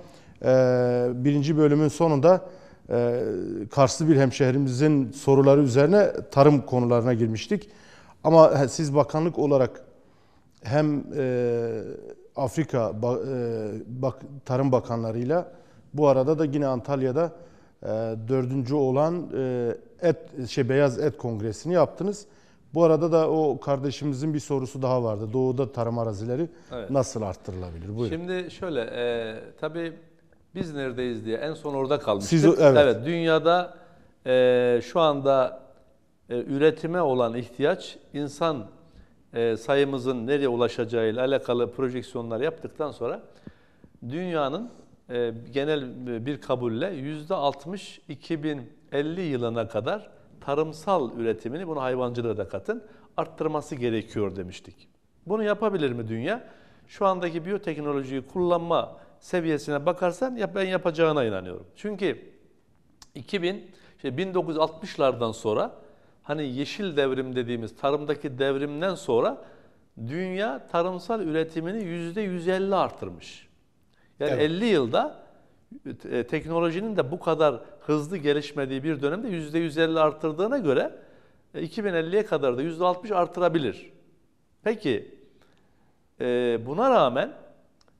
ee, birinci bölümün sonunda e, Karslı bir hemşehrimizin soruları üzerine tarım konularına girmiştik. Ama siz bakanlık olarak hem e, Afrika e, Tarım Bakanlarıyla bu arada da yine Antalya'da dördüncü olan et, şey, Beyaz Et Kongresi'ni yaptınız. Bu arada da o kardeşimizin bir sorusu daha vardı. Doğuda tarım arazileri evet. nasıl arttırılabilir? Buyurun. Şimdi şöyle, e, tabii biz neredeyiz diye en son orada kalmıştık. Siz, evet. evet dünyada e, şu anda e, üretime olan ihtiyaç insan e, sayımızın nereye ulaşacağıyla alakalı projeksiyonlar yaptıktan sonra dünyanın e, genel e, bir kabulle yüzde %60 2050 yılına kadar tarımsal üretimini, bunu hayvancılığa da katın, arttırması gerekiyor demiştik. Bunu yapabilir mi dünya? Şu andaki biyoteknolojiyi kullanma seviyesine bakarsan ya ben yapacağına inanıyorum. Çünkü 2000 işte 1960'lardan sonra hani yeşil devrim dediğimiz tarımdaki devrimden sonra dünya tarımsal üretimini yüzde 150 artırmış. Yani evet. 50 yılda e, teknolojinin de bu kadar hızlı gelişmediği bir dönemde yüzde 150 artırdığına göre e, 2050'ye kadar da yüzde 60 artırabilir. Peki e, buna rağmen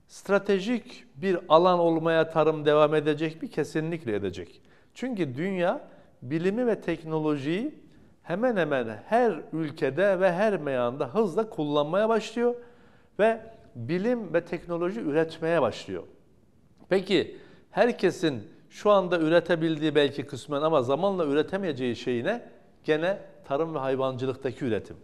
stratejik bir alan olmaya tarım devam edecek mi? Kesinlikle edecek. Çünkü dünya bilimi ve teknolojiyi hemen hemen her ülkede ve her meyanda hızla kullanmaya başlıyor ve bilim ve teknoloji üretmeye başlıyor. Peki herkesin şu anda üretebildiği belki kısmen ama zamanla üretemeyeceği şey ne? Gene tarım ve hayvancılıktaki üretim.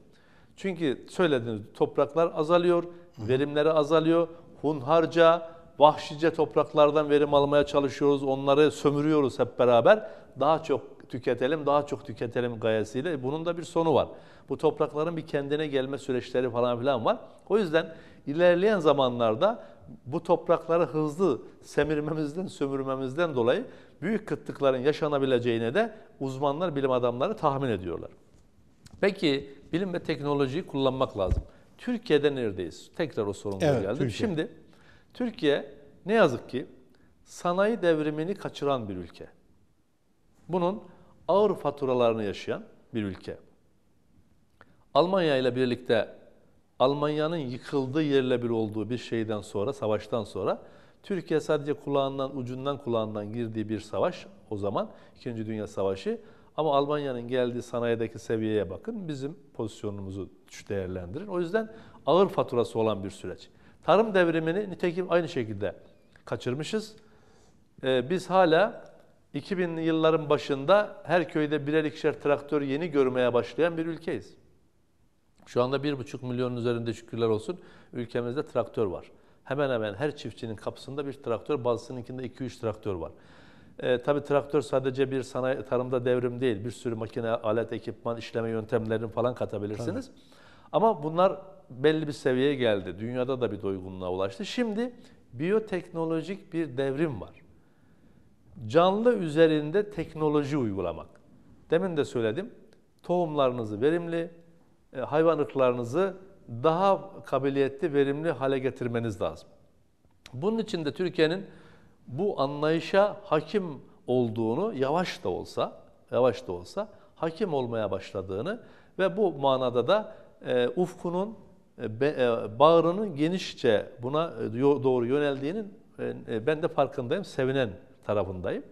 Çünkü söylediğiniz topraklar azalıyor, verimleri azalıyor, hunharca, vahşice topraklardan verim almaya çalışıyoruz. Onları sömürüyoruz hep beraber. Daha çok tüketelim, daha çok tüketelim gayesiyle. Bunun da bir sonu var. Bu toprakların bir kendine gelme süreçleri falan filan var. O yüzden ilerleyen zamanlarda bu toprakları hızlı semirmemizden, sömürmemizden dolayı büyük kıtlıkların yaşanabileceğine de uzmanlar, bilim adamları tahmin ediyorlar. Peki bilim ve teknolojiyi kullanmak lazım. Türkiye'de neredeyiz? Tekrar o sorumluluğa evet, geldim. Türkiye. Şimdi Türkiye ne yazık ki sanayi devrimini kaçıran bir ülke. Bunun ağır faturalarını yaşayan bir ülke. Almanya ile birlikte Almanya'nın yıkıldığı yerle bir olduğu bir şeyden sonra, savaştan sonra Türkiye sadece kulağından, ucundan kulağından girdiği bir savaş o zaman, İkinci Dünya Savaşı ama Almanya'nın geldiği sanayideki seviyeye bakın. Bizim pozisyonumuzu değerlendirin. O yüzden ağır faturası olan bir süreç. Tarım devrimini nitekim aynı şekilde kaçırmışız. Ee, biz hala 2000'li yılların başında her köyde birer ikişer traktör yeni görmeye başlayan bir ülkeyiz. Şu anda 1,5 milyonun üzerinde şükürler olsun ülkemizde traktör var. Hemen hemen her çiftçinin kapısında bir traktör, bazısınınkinde 2-3 traktör var. E, tabii traktör sadece bir sanayi tarımda devrim değil. Bir sürü makine, alet, ekipman, işleme yöntemlerini falan katabilirsiniz. Tabii. Ama bunlar belli bir seviyeye geldi. Dünyada da bir doygunluğa ulaştı. Şimdi biyoteknolojik bir devrim var. Canlı üzerinde teknoloji uygulamak. Demin de söyledim. Tohumlarınızı verimli, e, hayvan ırklarınızı daha kabiliyetli, verimli hale getirmeniz lazım. Bunun için de Türkiye'nin bu anlayışa hakim olduğunu yavaş da olsa, yavaş da olsa hakim olmaya başladığını ve bu manada da e, ufkunun e, e bağrının genişçe buna e, doğru yöneldiğinin e, e, ben de farkındayım, sevinen tarafındayım.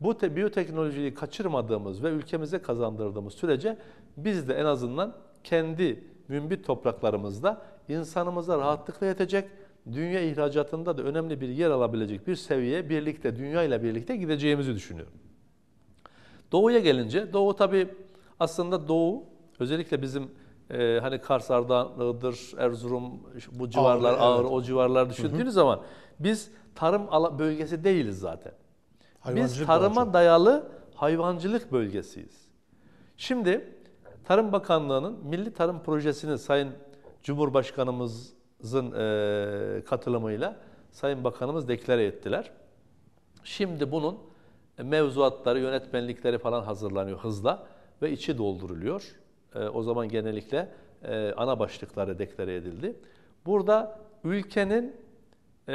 Bu te, biyoteknolojiyi kaçırmadığımız ve ülkemize kazandırdığımız sürece biz de en azından kendi mümbit topraklarımızda insanımıza rahatlıkla yetecek, dünya ihracatında da önemli bir yer alabilecek bir seviye birlikte, dünya ile birlikte gideceğimizi düşünüyorum. Doğu'ya gelince, Doğu tabi aslında Doğu, özellikle bizim e, hani Kars, Ardahan'dır, Erzurum, bu civarlar, ağır, Ağrı evet. o civarlar düşündüğünüz zaman biz tarım bölgesi değiliz zaten. biz tarıma dayalı hayvancılık bölgesiyiz. Şimdi Tarım Bakanlığı'nın Milli Tarım Projesi'ni Sayın Cumhurbaşkanımız Zın e, katılımıyla Sayın Bakanımız deklare ettiler. Şimdi bunun mevzuatları, yönetmenlikleri falan hazırlanıyor hızla ve içi dolduruluyor. E, o zaman genellikle e, ana başlıkları deklare edildi. Burada ülkenin e,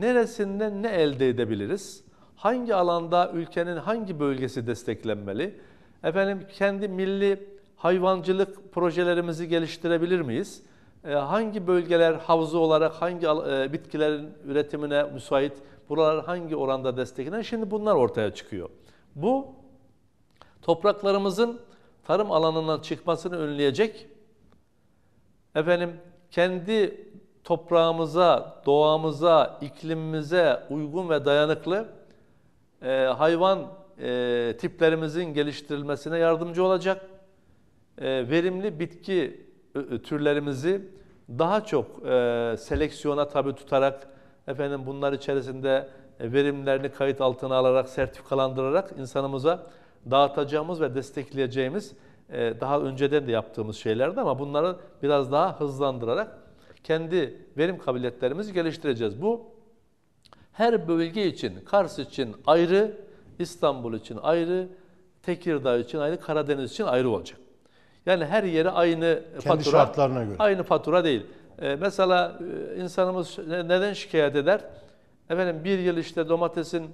neresinden ne elde edebiliriz? Hangi alanda ülkenin hangi bölgesi desteklenmeli? Efendim kendi milli hayvancılık projelerimizi geliştirebilir miyiz? Ee, hangi bölgeler havuzu olarak hangi e, bitkilerin üretimine müsait, buralar hangi oranda desteklenir, şimdi bunlar ortaya çıkıyor. Bu topraklarımızın tarım alanından çıkmasını önleyecek, efendim kendi toprağımıza, doğamıza, iklimimize uygun ve dayanıklı e, hayvan e, tiplerimizin geliştirilmesine yardımcı olacak, e, verimli bitki türlerimizi daha çok e, seleksiyona tabi tutarak efendim bunlar içerisinde e, verimlerini kayıt altına alarak sertifikalandırarak insanımıza dağıtacağımız ve destekleyeceğimiz e, daha önceden de yaptığımız şeylerdi ama bunları biraz daha hızlandırarak kendi verim kabiliyetlerimizi geliştireceğiz. Bu her bölge için, Kars için ayrı, İstanbul için ayrı, Tekirdağ için ayrı, Karadeniz için ayrı olacak. Yani her yere aynı Kendi fatura. şartlarına göre. Aynı fatura değil. Ee, mesela e, insanımız neden şikayet eder? Efendim bir yıl işte domatesin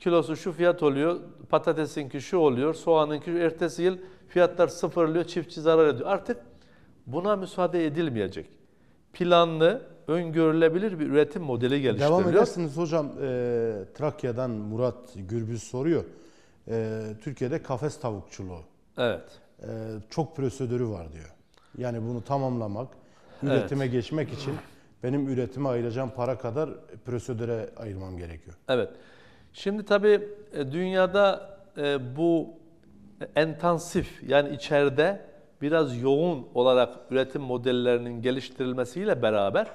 kilosu şu fiyat oluyor, patatesinki şu oluyor, soğanınki şu. Ertesi yıl fiyatlar sıfırlıyor, çiftçi zarar ediyor. Artık buna müsaade edilmeyecek. Planlı, öngörülebilir bir üretim modeli geliştiriliyor. Devam edersiniz hocam. E, Trakya'dan Murat Gürbüz soruyor. E, Türkiye'de kafes tavukçuluğu. Evet. E, çok prosedürü var diyor. Yani bunu tamamlamak, evet. üretime geçmek için benim üretime ayıracağım para kadar prosedüre ayırmam gerekiyor. Evet. Şimdi tabii e, dünyada e, bu entansif yani içeride biraz yoğun olarak üretim modellerinin geliştirilmesiyle beraber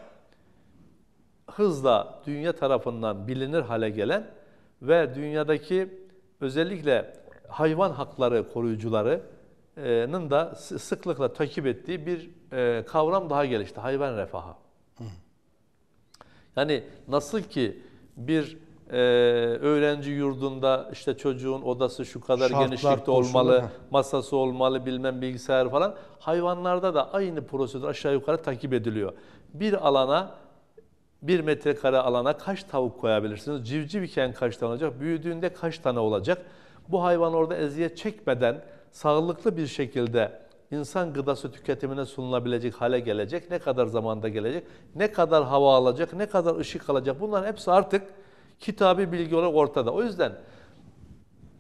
hızla dünya tarafından bilinir hale gelen ve dünyadaki özellikle hayvan hakları koruyucuları nın da sıklıkla takip ettiği bir kavram daha gelişti. Hayvan refahı. Hı. Yani nasıl ki bir öğrenci yurdunda işte çocuğun odası şu kadar Şartlar, genişlikte olmalı, masası olmalı, bilmem bilgisayar falan. Hayvanlarda da aynı prosedür aşağı yukarı takip ediliyor. Bir alana bir metrekare alana kaç tavuk koyabilirsiniz? Civciv iken kaç tane olacak? Büyüdüğünde kaç tane olacak? Bu hayvan orada eziyet çekmeden sağlıklı bir şekilde insan gıdası tüketimine sunulabilecek hale gelecek, ne kadar zamanda gelecek, ne kadar hava alacak, ne kadar ışık alacak bunların hepsi artık kitabi bilgi olarak ortada. O yüzden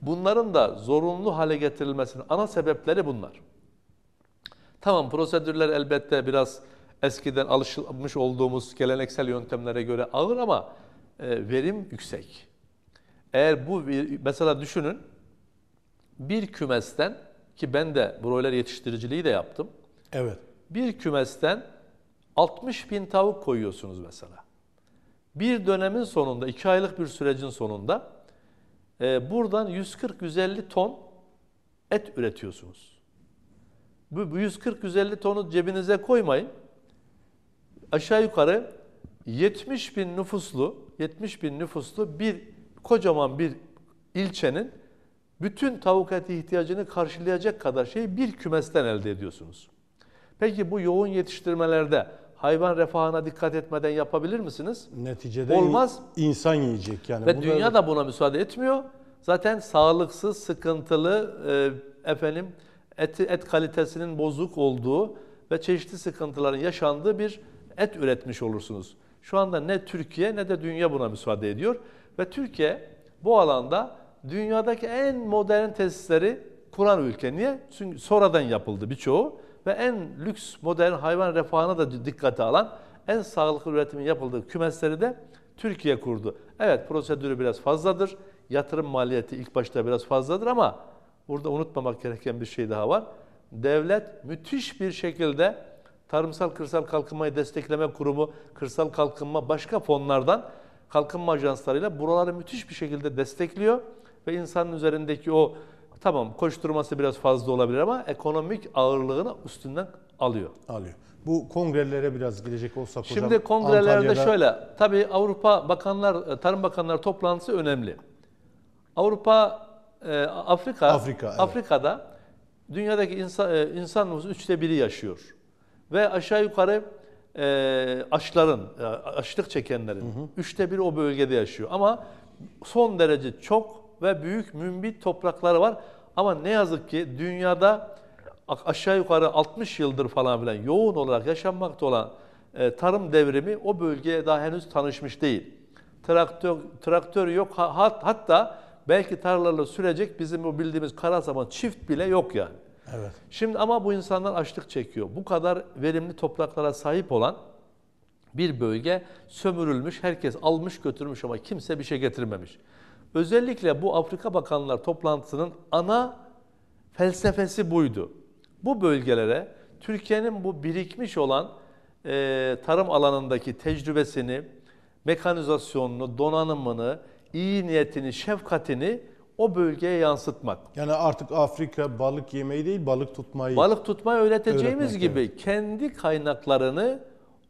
bunların da zorunlu hale getirilmesinin ana sebepleri bunlar. Tamam prosedürler elbette biraz eskiden alışılmış olduğumuz geleneksel yöntemlere göre ağır ama e, verim yüksek. Eğer bu mesela düşünün bir kümesten ki ben de broiler yetiştiriciliği de yaptım. Evet. Bir kümesten 60 bin tavuk koyuyorsunuz mesela. Bir dönemin sonunda, iki aylık bir sürecin sonunda e, buradan 140-150 ton et üretiyorsunuz. Bu, bu 140-150 tonu cebinize koymayın. Aşağı yukarı 70 bin nüfuslu, 70 bin nüfuslu bir kocaman bir ilçenin bütün tavuk eti ihtiyacını karşılayacak kadar şeyi bir kümesten elde ediyorsunuz. Peki bu yoğun yetiştirmelerde hayvan refahına dikkat etmeden yapabilir misiniz? Neticede olmaz. İnsan yiyecek yani. Ve dünya da buna müsaade etmiyor. Zaten sağlıksız, sıkıntılı e, efendim et, et kalitesinin bozuk olduğu ve çeşitli sıkıntıların yaşandığı bir et üretmiş olursunuz. Şu anda ne Türkiye ne de dünya buna müsaade ediyor ve Türkiye bu alanda dünyadaki en modern tesisleri kuran ülke. Niye? Çünkü sonradan yapıldı birçoğu ve en lüks modern hayvan refahına da dikkate alan en sağlıklı üretimin yapıldığı kümesleri de Türkiye kurdu. Evet prosedürü biraz fazladır. Yatırım maliyeti ilk başta biraz fazladır ama burada unutmamak gereken bir şey daha var. Devlet müthiş bir şekilde Tarımsal Kırsal Kalkınmayı Destekleme Kurumu, Kırsal Kalkınma başka fonlardan kalkınma ajanslarıyla buraları müthiş bir şekilde destekliyor ve insanın üzerindeki o tamam koşturması biraz fazla olabilir ama ekonomik ağırlığını üstünden alıyor. Alıyor. Bu kongrelere biraz gelecek olsak Şimdi hocam. Şimdi kongrelerde Antalya'da... şöyle, tabii Avrupa Bakanlar, e, Tarım bakanları toplantısı önemli. Avrupa, e, Afrika, Afrika evet. Afrika'da dünyadaki insan, e, insan nüfusu üçte biri yaşıyor. Ve aşağı yukarı e, açların, e, açlık çekenlerin hı hı. üçte biri o bölgede yaşıyor. Ama son derece çok ve büyük mümbit toprakları var. Ama ne yazık ki dünyada aşağı yukarı 60 yıldır falan filan yoğun olarak yaşanmakta olan e, tarım devrimi o bölgeye daha henüz tanışmış değil. Traktör, traktör yok hat, hatta belki tarlalarla sürecek bizim o bildiğimiz kara saman çift bile yok yani. Evet. Şimdi ama bu insanlar açlık çekiyor. Bu kadar verimli topraklara sahip olan bir bölge sömürülmüş, herkes almış götürmüş ama kimse bir şey getirmemiş. Özellikle bu Afrika Bakanlar toplantısının ana felsefesi buydu. Bu bölgelere Türkiye'nin bu birikmiş olan e, tarım alanındaki tecrübesini, mekanizasyonunu, donanımını, iyi niyetini, şefkatini o bölgeye yansıtmak. Yani artık Afrika balık yemeyi değil, balık tutmayı. Balık tutmayı öğreteceğimiz gibi evet. kendi kaynaklarını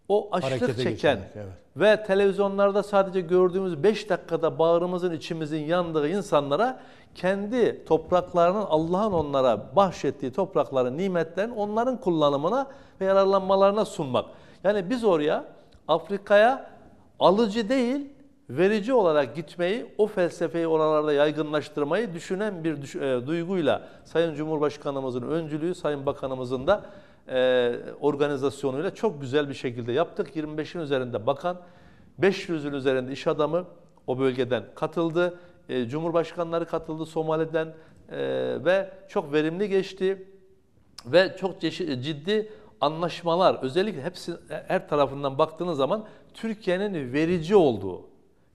o açlık çeken evet. ve televizyonlarda sadece gördüğümüz 5 dakikada bağrımızın içimizin yandığı insanlara kendi topraklarının Allah'ın onlara bahşettiği toprakların nimetlerini onların kullanımına ve yararlanmalarına sunmak. Yani biz oraya Afrika'ya alıcı değil verici olarak gitmeyi, o felsefeyi oralarda yaygınlaştırmayı düşünen bir e, duyguyla Sayın Cumhurbaşkanımızın öncülüğü, Sayın Bakanımızın da e, organizasyonuyla çok güzel bir şekilde yaptık. 25'in üzerinde bakan, 500'ün üzerinde iş adamı o bölgeden katıldı. E, Cumhurbaşkanları katıldı Somali'den e, ve çok verimli geçti. Ve çok ciddi anlaşmalar özellikle hepsi her tarafından baktığınız zaman Türkiye'nin verici olduğu,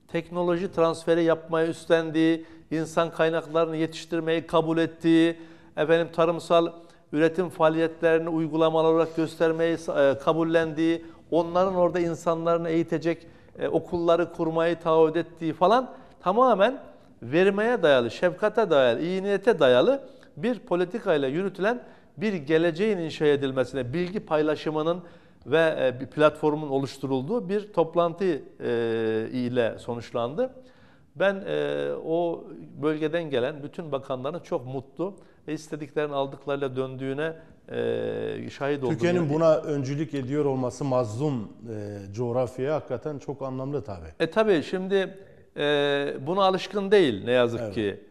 teknoloji transferi yapmaya üstlendiği, insan kaynaklarını yetiştirmeyi kabul ettiği, efendim tarımsal üretim faaliyetlerini uygulamalar olarak göstermeyi e, kabullendiği, onların orada insanlarını eğitecek e, okulları kurmayı taahhüt ettiği falan tamamen vermeye dayalı, şefkate dayalı, iyi niyete dayalı bir politikayla yürütülen bir geleceğin inşa edilmesine, bilgi paylaşımının ve e, bir platformun oluşturulduğu bir toplantı ile sonuçlandı. Ben o bölgeden gelen bütün bakanların çok mutlu ve istediklerini aldıklarıyla döndüğüne e, şahit oldum. Türkiye'nin buna öncülük ediyor olması mazlum e, coğrafyaya hakikaten çok anlamlı tabii. E tabi şimdi e, buna alışkın değil ne yazık evet. ki.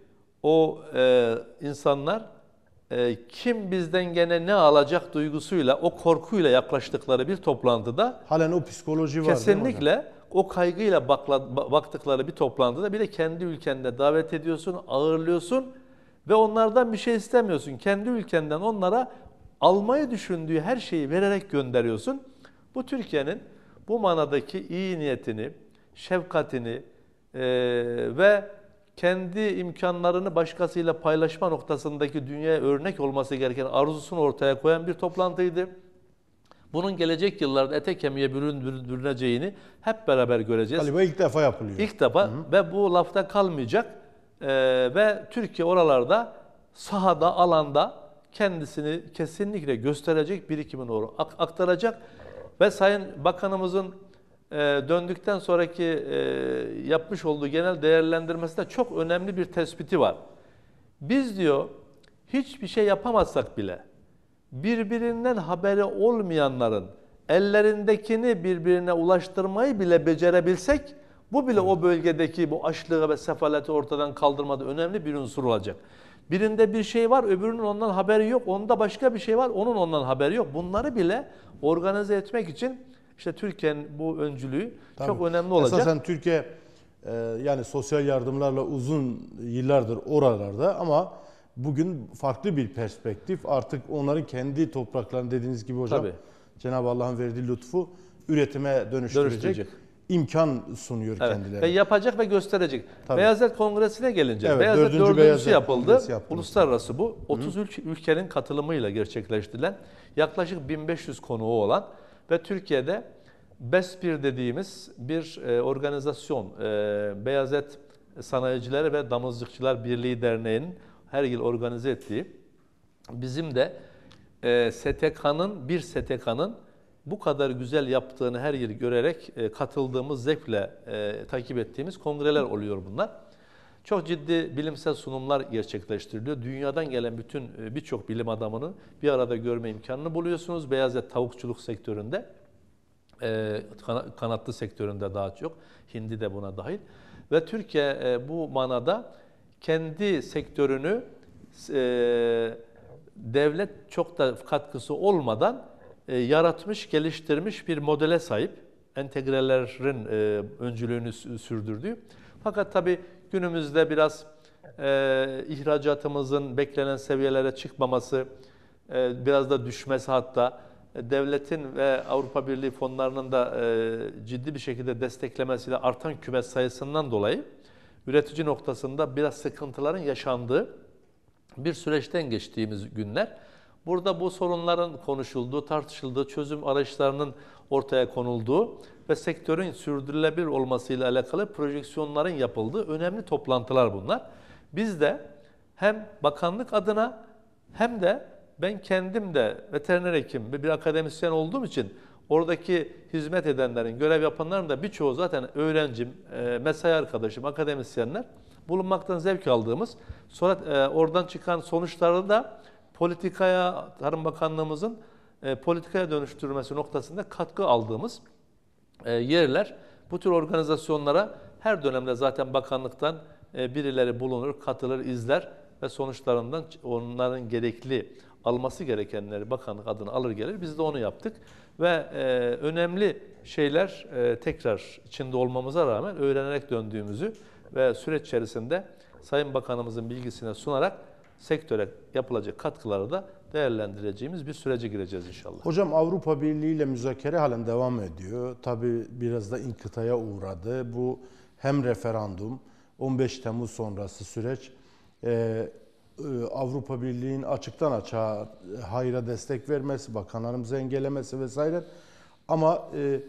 O e, insanlar e, kim bizden gene ne alacak duygusuyla, o korkuyla yaklaştıkları bir toplantıda halen o psikoloji var. Kesinlikle o kaygıyla bakla, baktıkları bir toplantıda bir de kendi ülkende davet ediyorsun, ağırlıyorsun ve onlardan bir şey istemiyorsun. Kendi ülkenden onlara almayı düşündüğü her şeyi vererek gönderiyorsun. Bu Türkiye'nin bu manadaki iyi niyetini, şefkatini e, ve kendi imkanlarını başkasıyla paylaşma noktasındaki dünyaya örnek olması gereken arzusunu ortaya koyan bir toplantıydı. Bunun gelecek yıllarda ete kemiğe bürün, bürüneceğini hep beraber göreceğiz. Galiba ilk defa yapılıyor. İlk defa hı hı. ve bu lafta kalmayacak. Ee, ve Türkiye oralarda sahada, alanda kendisini kesinlikle gösterecek birikimin doğru aktaracak. Ve Sayın Bakanımızın e, döndükten sonraki e, yapmış olduğu genel değerlendirmesinde çok önemli bir tespiti var. Biz diyor hiçbir şey yapamazsak bile birbirinden haberi olmayanların ellerindekini birbirine ulaştırmayı bile becerebilsek bu bile o bölgedeki bu açlığı ve sefaleti ortadan kaldırmada önemli bir unsur olacak. Birinde bir şey var, öbürünün ondan haberi yok. Onda başka bir şey var, onun ondan haberi yok. Bunları bile organize etmek için işte Türkiye'nin bu öncülüğü Tabii. çok önemli olacak. Esasen Türkiye e, yani sosyal yardımlarla uzun yıllardır oralarda ama bugün farklı bir perspektif. Artık onların kendi topraklarını dediğiniz gibi hocam Cenab-ı Allah'ın verdiği lütfu üretime dönüştürecek. dönüştürecek imkan sunuyor evet. kendilerine. Ve yapacak ve gösterecek. Tabii. Beyazlar Kongresi'ne gelince evet, Beyazlar 4. Beyazlar yapıldı. Uluslararası bu 30 Hı. ülkenin katılımıyla gerçekleştirilen yaklaşık 1500 konuğu olan ve Türkiye'de BESPİR dediğimiz bir e, organizasyon e, Beyazet Sanayicileri ve Damızcıkçılar Birliği Derneği'nin her yıl organize ettiği bizim de e, STK'nın bir STK'nın bu kadar güzel yaptığını her yeri görerek e, katıldığımız zevkle e, takip ettiğimiz kongreler oluyor bunlar. Çok ciddi bilimsel sunumlar gerçekleştiriliyor. Dünyadan gelen bütün e, birçok bilim adamını bir arada görme imkanını buluyorsunuz. Beyaz et tavukçuluk sektöründe, e, kanatlı sektöründe daha çok, hindi de buna dahil. Ve Türkiye e, bu manada kendi sektörünü e, devlet çok da katkısı olmadan e, yaratmış, geliştirmiş bir modele sahip. Entegrelerin e, öncülüğünü sürdürdüğü. Fakat tabii günümüzde biraz e, ihracatımızın beklenen seviyelere çıkmaması, biraz da düşmesi hatta devletin ve Avrupa Birliği fonlarının da ciddi bir şekilde desteklemesiyle artan küme sayısından dolayı üretici noktasında biraz sıkıntıların yaşandığı bir süreçten geçtiğimiz günler. Burada bu sorunların konuşulduğu, tartışıldığı, çözüm arayışlarının ortaya konulduğu ve sektörün sürdürülebilir olmasıyla alakalı projeksiyonların yapıldığı önemli toplantılar bunlar. Biz de hem bakanlık adına hem de ben kendim de veteriner hekim ve bir akademisyen olduğum için oradaki hizmet edenlerin, görev yapanların da birçoğu zaten öğrencim, e, mesai arkadaşım, akademisyenler bulunmaktan zevk aldığımız, sonra e, oradan çıkan sonuçları da politikaya, Tarım Bakanlığımızın e, politikaya dönüştürmesi noktasında katkı aldığımız e, yerler. Bu tür organizasyonlara her dönemde zaten bakanlıktan e, birileri bulunur, katılır, izler ve sonuçlarından onların gerekli alması gerekenleri bakanlık adına alır gelir. Biz de onu yaptık ve e, önemli şeyler e, tekrar içinde olmamıza rağmen öğrenerek döndüğümüzü ve süreç içerisinde Sayın Bakanımızın bilgisine sunarak sektöre yapılacak katkıları da değerlendireceğimiz bir sürece gireceğiz inşallah. Hocam Avrupa Birliği ile müzakere halen devam ediyor. Tabi biraz da inkıtaya uğradı. Bu hem referandum 15 Temmuz sonrası süreç e, e, Avrupa Birliği'nin açıktan açığa hayra destek vermesi, bakanlarımızı engellemesi vesaire. Ama e,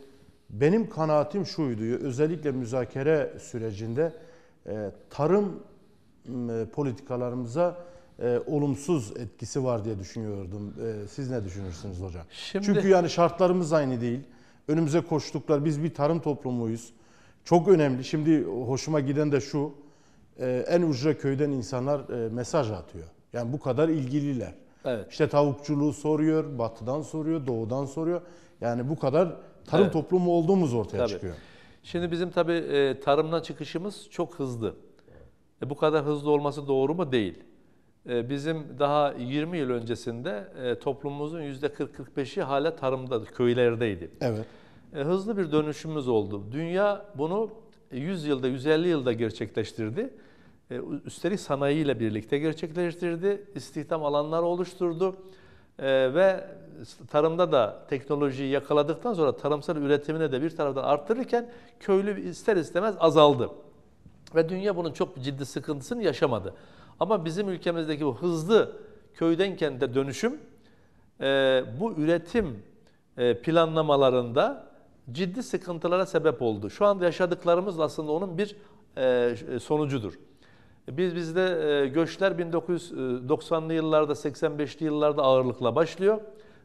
benim kanaatim şuydu, özellikle müzakere sürecinde e, tarım e, politikalarımıza e, olumsuz etkisi var diye düşünüyordum. E, siz ne düşünürsünüz hocam? Şimdi, Çünkü yani şartlarımız aynı değil. Önümüze koştuklar. Biz bir tarım toplumuyuz. Çok önemli. Şimdi hoşuma giden de şu. E, en ucra köyden insanlar e, mesaj atıyor. Yani bu kadar ilgililer. Evet. İşte tavukçuluğu soruyor, batıdan soruyor, doğudan soruyor. Yani bu kadar tarım evet. toplumu olduğumuz ortaya tabii. çıkıyor. Şimdi bizim tabii e, tarımdan çıkışımız çok hızlı. E, bu kadar hızlı olması doğru mu? Değil. Ee, bizim daha 20 yıl öncesinde e, toplumumuzun %40-45'i hala tarımda, köylerdeydi. Evet. E, hızlı bir dönüşümüz oldu. Dünya bunu 100 yılda, 150 yılda gerçekleştirdi. E, üstelik sanayiyle birlikte gerçekleştirdi. İstihdam alanları oluşturdu. Ve tarımda da teknolojiyi yakaladıktan sonra tarımsal üretimine de bir taraftan arttırırken köylü ister istemez azaldı. Ve dünya bunun çok ciddi sıkıntısını yaşamadı. Ama bizim ülkemizdeki bu hızlı köyden kente dönüşüm e, bu üretim e, planlamalarında ciddi sıkıntılara sebep oldu. Şu anda yaşadıklarımız aslında onun bir e, sonucudur. Biz bizde e, göçler 1990'lı e, yıllarda, 85'li yıllarda ağırlıkla başlıyor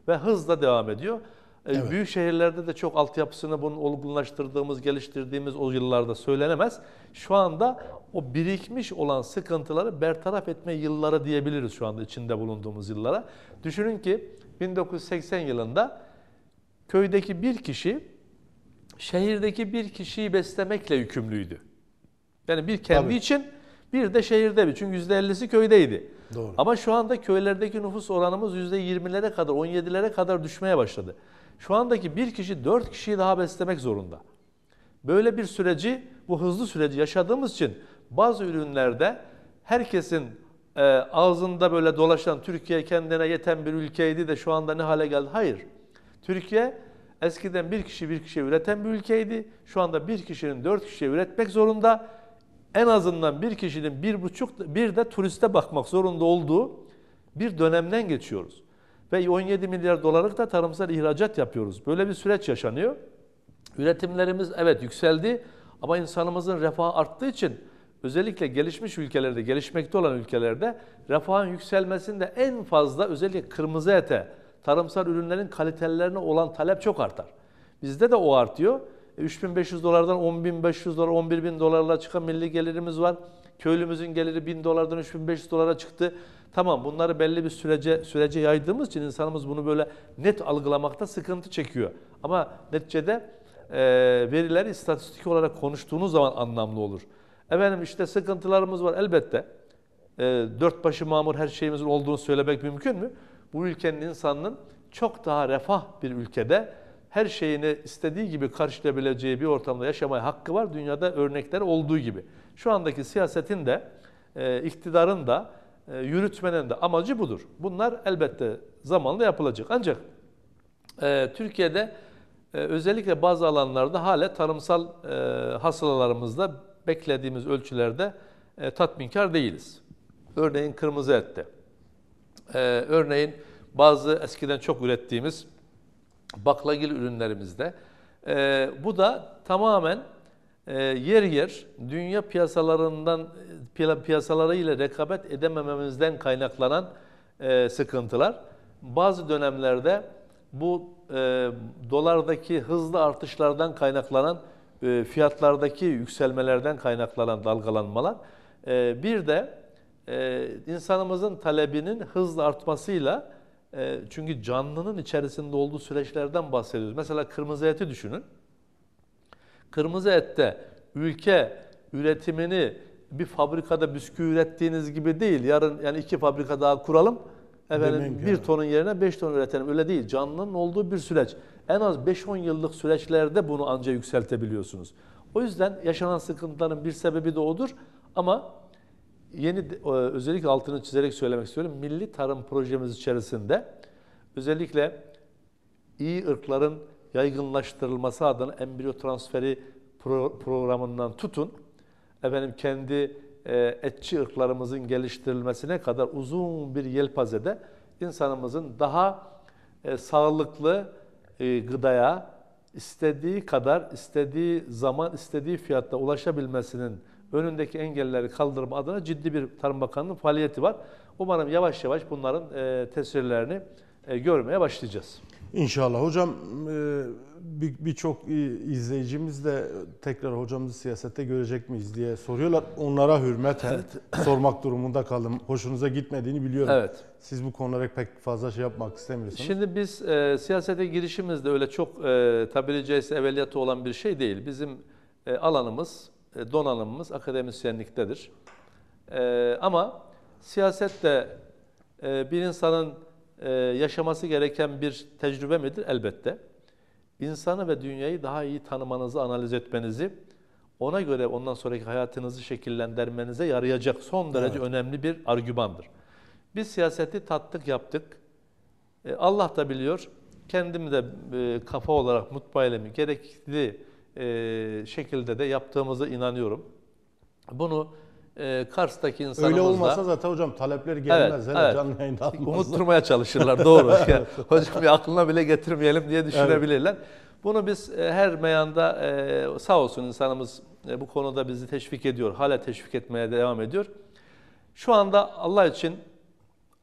ve hızla devam ediyor. E, evet. Büyük şehirlerde de çok altyapısını bunu olgunlaştırdığımız, geliştirdiğimiz o yıllarda söylenemez. Şu anda o birikmiş olan sıkıntıları bertaraf etme yılları diyebiliriz şu anda içinde bulunduğumuz yıllara. Düşünün ki 1980 yılında köydeki bir kişi şehirdeki bir kişiyi beslemekle yükümlüydü. Yani bir kendi Tabii. için bir de şehirde bir. Çünkü %50'si köydeydi. Doğru. Ama şu anda köylerdeki nüfus oranımız %20'lere kadar, 17'lere kadar düşmeye başladı. Şu andaki bir kişi dört kişiyi daha beslemek zorunda. Böyle bir süreci, bu hızlı süreci yaşadığımız için bazı ürünlerde herkesin e, ağzında böyle dolaşan Türkiye kendine yeten bir ülkeydi de şu anda ne hale geldi? Hayır. Türkiye eskiden bir kişi bir kişiye üreten bir ülkeydi. Şu anda bir kişinin dört kişiye üretmek zorunda. En azından bir kişinin bir buçuk, bir de turiste bakmak zorunda olduğu bir dönemden geçiyoruz. Ve 17 milyar dolarlık da tarımsal ihracat yapıyoruz. Böyle bir süreç yaşanıyor. Üretimlerimiz evet yükseldi ama insanımızın refahı arttığı için özellikle gelişmiş ülkelerde, gelişmekte olan ülkelerde refahın yükselmesinde en fazla özellikle kırmızı ete, tarımsal ürünlerin kalitelerine olan talep çok artar. Bizde de o artıyor. 3500 e, dolardan 10500 dolar, 11000 dolarla çıkan milli gelirimiz var. Köylümüzün geliri 1000 dolardan 3500 dolara çıktı. Tamam bunları belli bir sürece sürece yaydığımız için insanımız bunu böyle net algılamakta sıkıntı çekiyor. Ama neticede e, veriler istatistik olarak konuştuğunuz zaman anlamlı olur. Efendim işte sıkıntılarımız var elbette. E, dört başı mamur her şeyimizin olduğunu söylemek mümkün mü? Bu ülkenin insanının çok daha refah bir ülkede her şeyini istediği gibi karşılayabileceği bir ortamda yaşamaya hakkı var. Dünyada örnekler olduğu gibi. Şu andaki siyasetin de, e, iktidarın da e, yürütmenin de amacı budur. Bunlar elbette zamanla yapılacak. Ancak e, Türkiye'de e, özellikle bazı alanlarda hala tarımsal e, hasılalarımızda beklediğimiz ölçülerde e, tatminkar değiliz. Örneğin kırmızı ette, e, örneğin bazı eskiden çok ürettiğimiz baklagil ürünlerimizde. E, bu da tamamen ee, yer yer dünya piyasalarından piyasalarıyla rekabet edemememizden kaynaklanan e, sıkıntılar bazı dönemlerde bu e, dolardaki hızlı artışlardan kaynaklanan e, fiyatlardaki yükselmelerden kaynaklanan dalgalanmalar bir de insanımızın talebinin hızlı artmasıyla çünkü canlının içerisinde olduğu süreçlerden bahsediyoruz. Mesela kırmızı eti düşünün. Kırmızı ette ülke üretimini bir fabrikada bisküvi ürettiğiniz gibi değil. Yarın yani iki fabrika daha kuralım. Efendim Demin bir yani. tonun yerine beş ton üretelim. Öyle değil. Canlının olduğu bir süreç. En az 5-10 yıllık süreçlerde bunu anca yükseltebiliyorsunuz. O yüzden yaşanan sıkıntıların bir sebebi de odur. Ama yeni e, özellikle altını çizerek söylemek istiyorum. Milli tarım projemiz içerisinde özellikle iyi ırkların yaygınlaştırılması adına embriyo transferi pro programından tutun, efendim kendi e, etçi ırklarımızın geliştirilmesine kadar uzun bir yelpazede insanımızın daha e, sağlıklı e, gıdaya istediği kadar, istediği zaman, istediği fiyatta ulaşabilmesinin önündeki engelleri kaldırma adına ciddi bir Tarım Bakanlığı'nın faaliyeti var. Umarım yavaş yavaş bunların e, tesirlerini e, görmeye başlayacağız. İnşallah. Hocam e, birçok izleyicimiz de tekrar hocamızı siyasette görecek miyiz diye soruyorlar. Onlara hürmeten evet. sormak durumunda kaldım. Hoşunuza gitmediğini biliyorum. Evet. Siz bu konulara pek fazla şey yapmak istemiyorsunuz. Şimdi biz e, siyasete girişimiz de öyle çok e, tabiri caizse evveliyatı olan bir şey değil. Bizim e, alanımız, e, donanımımız akademisyenliktedir. E, ama siyasette e, bir insanın e, yaşaması gereken bir tecrübe midir? Elbette. İnsanı ve dünyayı daha iyi tanımanızı, analiz etmenizi, ona göre ondan sonraki hayatınızı şekillendirmenize yarayacak son derece evet. önemli bir argümandır. Biz siyaseti tattık yaptık. E, Allah da biliyor. Kendimi de e, kafa olarak mutmailemi gerekli e, şekilde de yaptığımızı inanıyorum. Bunu e, Kars'taki insanımız Öyle olmasa da, zaten hocam talepler gelmez. Evet, hele evet. canlı yayında Unutturmaya çalışırlar doğru. yani, hocam ya aklına bile getirmeyelim diye düşünebilirler. Evet. Bunu biz e, her meyanda e, sağ olsun insanımız e, bu konuda bizi teşvik ediyor. Hala teşvik etmeye devam ediyor. Şu anda Allah için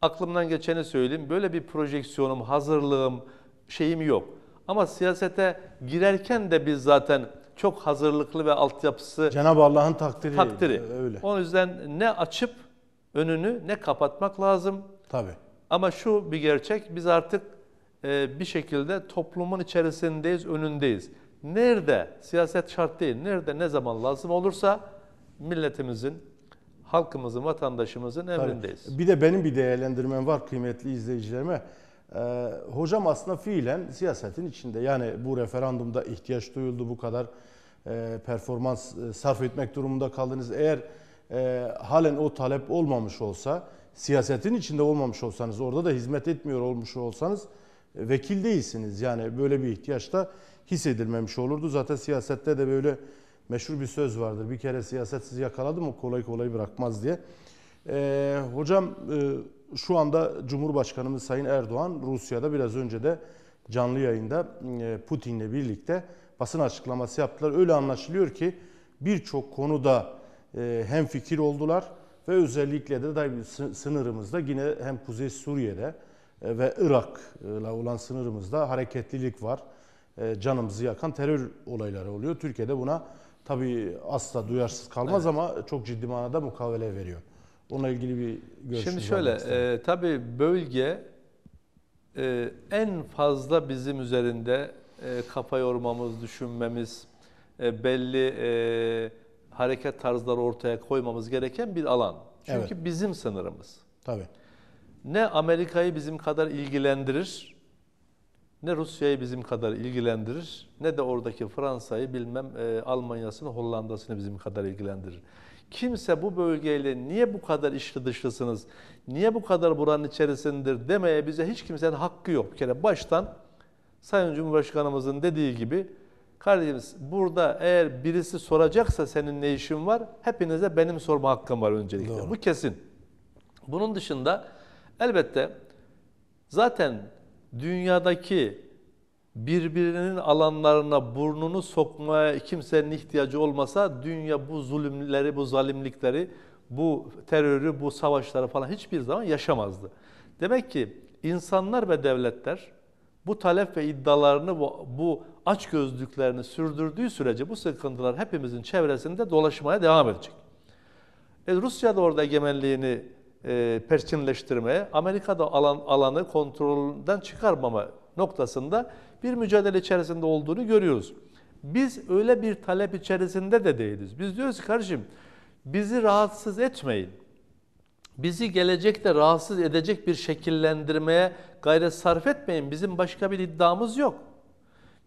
aklımdan geçeni söyleyeyim. Böyle bir projeksiyonum, hazırlığım, şeyim yok. Ama siyasete girerken de biz zaten çok hazırlıklı ve altyapısı Cenab-ı Allah'ın takdiri. Takdiri. E, öyle. O yüzden ne açıp önünü ne kapatmak lazım. Tabii. Ama şu bir gerçek biz artık e, bir şekilde toplumun içerisindeyiz, önündeyiz. Nerede siyaset şart değil. Nerede ne zaman lazım olursa milletimizin, halkımızın, vatandaşımızın emrindeyiz. Tabii. Bir de benim bir değerlendirmem var kıymetli izleyicilerime. Ee, hocam aslında fiilen siyasetin içinde. Yani bu referandumda ihtiyaç duyuldu bu kadar e, performans e, sarf etmek durumunda kaldınız. Eğer e, halen o talep olmamış olsa, siyasetin içinde olmamış olsanız, orada da hizmet etmiyor olmuş olsanız e, vekil değilsiniz. Yani böyle bir ihtiyaçta hissedilmemiş olurdu. Zaten siyasette de böyle meşhur bir söz vardır. Bir kere siyaset sizi yakaladı mı kolay kolay bırakmaz diye. E, hocam... E, şu anda Cumhurbaşkanımız Sayın Erdoğan Rusya'da biraz önce de canlı yayında e, Putin'le birlikte basın açıklaması yaptılar. Öyle anlaşılıyor ki birçok konuda e, hem fikir oldular ve özellikle de sınırımızda yine hem Kuzey Suriye'de e, ve Irak'la olan sınırımızda hareketlilik var. Canımızı yakan terör olayları oluyor. Türkiye'de buna tabii asla duyarsız kalmaz evet. ama çok ciddi manada mukavele veriyor. Onunla ilgili bir görüşünüz Şimdi şöyle, e, tabii bölge e, en fazla bizim üzerinde e, kafa yormamız, düşünmemiz, e, belli e, hareket tarzları ortaya koymamız gereken bir alan. Çünkü evet. bizim sınırımız. Tabii. Ne Amerika'yı bizim kadar ilgilendirir, ne Rusya'yı bizim kadar ilgilendirir, ne de oradaki Fransa'yı bilmem e, Almanya'sını, Hollanda'sını bizim kadar ilgilendirir. Kimse bu bölgeyle niye bu kadar işli dışlısınız, niye bu kadar buranın içerisindir demeye bize hiç kimsenin hakkı yok. Bir kere baştan Sayın Cumhurbaşkanımızın dediği gibi kardeşimiz burada eğer birisi soracaksa senin ne işin var hepinize benim sorma hakkım var öncelikle. Doğru. Bu kesin. Bunun dışında elbette zaten dünyadaki birbirinin alanlarına burnunu sokmaya kimsenin ihtiyacı olmasa dünya bu zulümleri, bu zalimlikleri, bu terörü, bu savaşları falan hiçbir zaman yaşamazdı. Demek ki insanlar ve devletler bu talep ve iddialarını, bu, bu açgözlüklerini sürdürdüğü sürece bu sıkıntılar hepimizin çevresinde dolaşmaya devam edecek. E, Rusya da orada egemenliğini e, perçinleştirmeye, Amerika'da alan, alanı kontrolden çıkarmama noktasında bir mücadele içerisinde olduğunu görüyoruz. Biz öyle bir talep içerisinde de değiliz. Biz diyoruz ki kardeşim bizi rahatsız etmeyin. Bizi gelecekte rahatsız edecek bir şekillendirmeye gayret sarf etmeyin. Bizim başka bir iddiamız yok.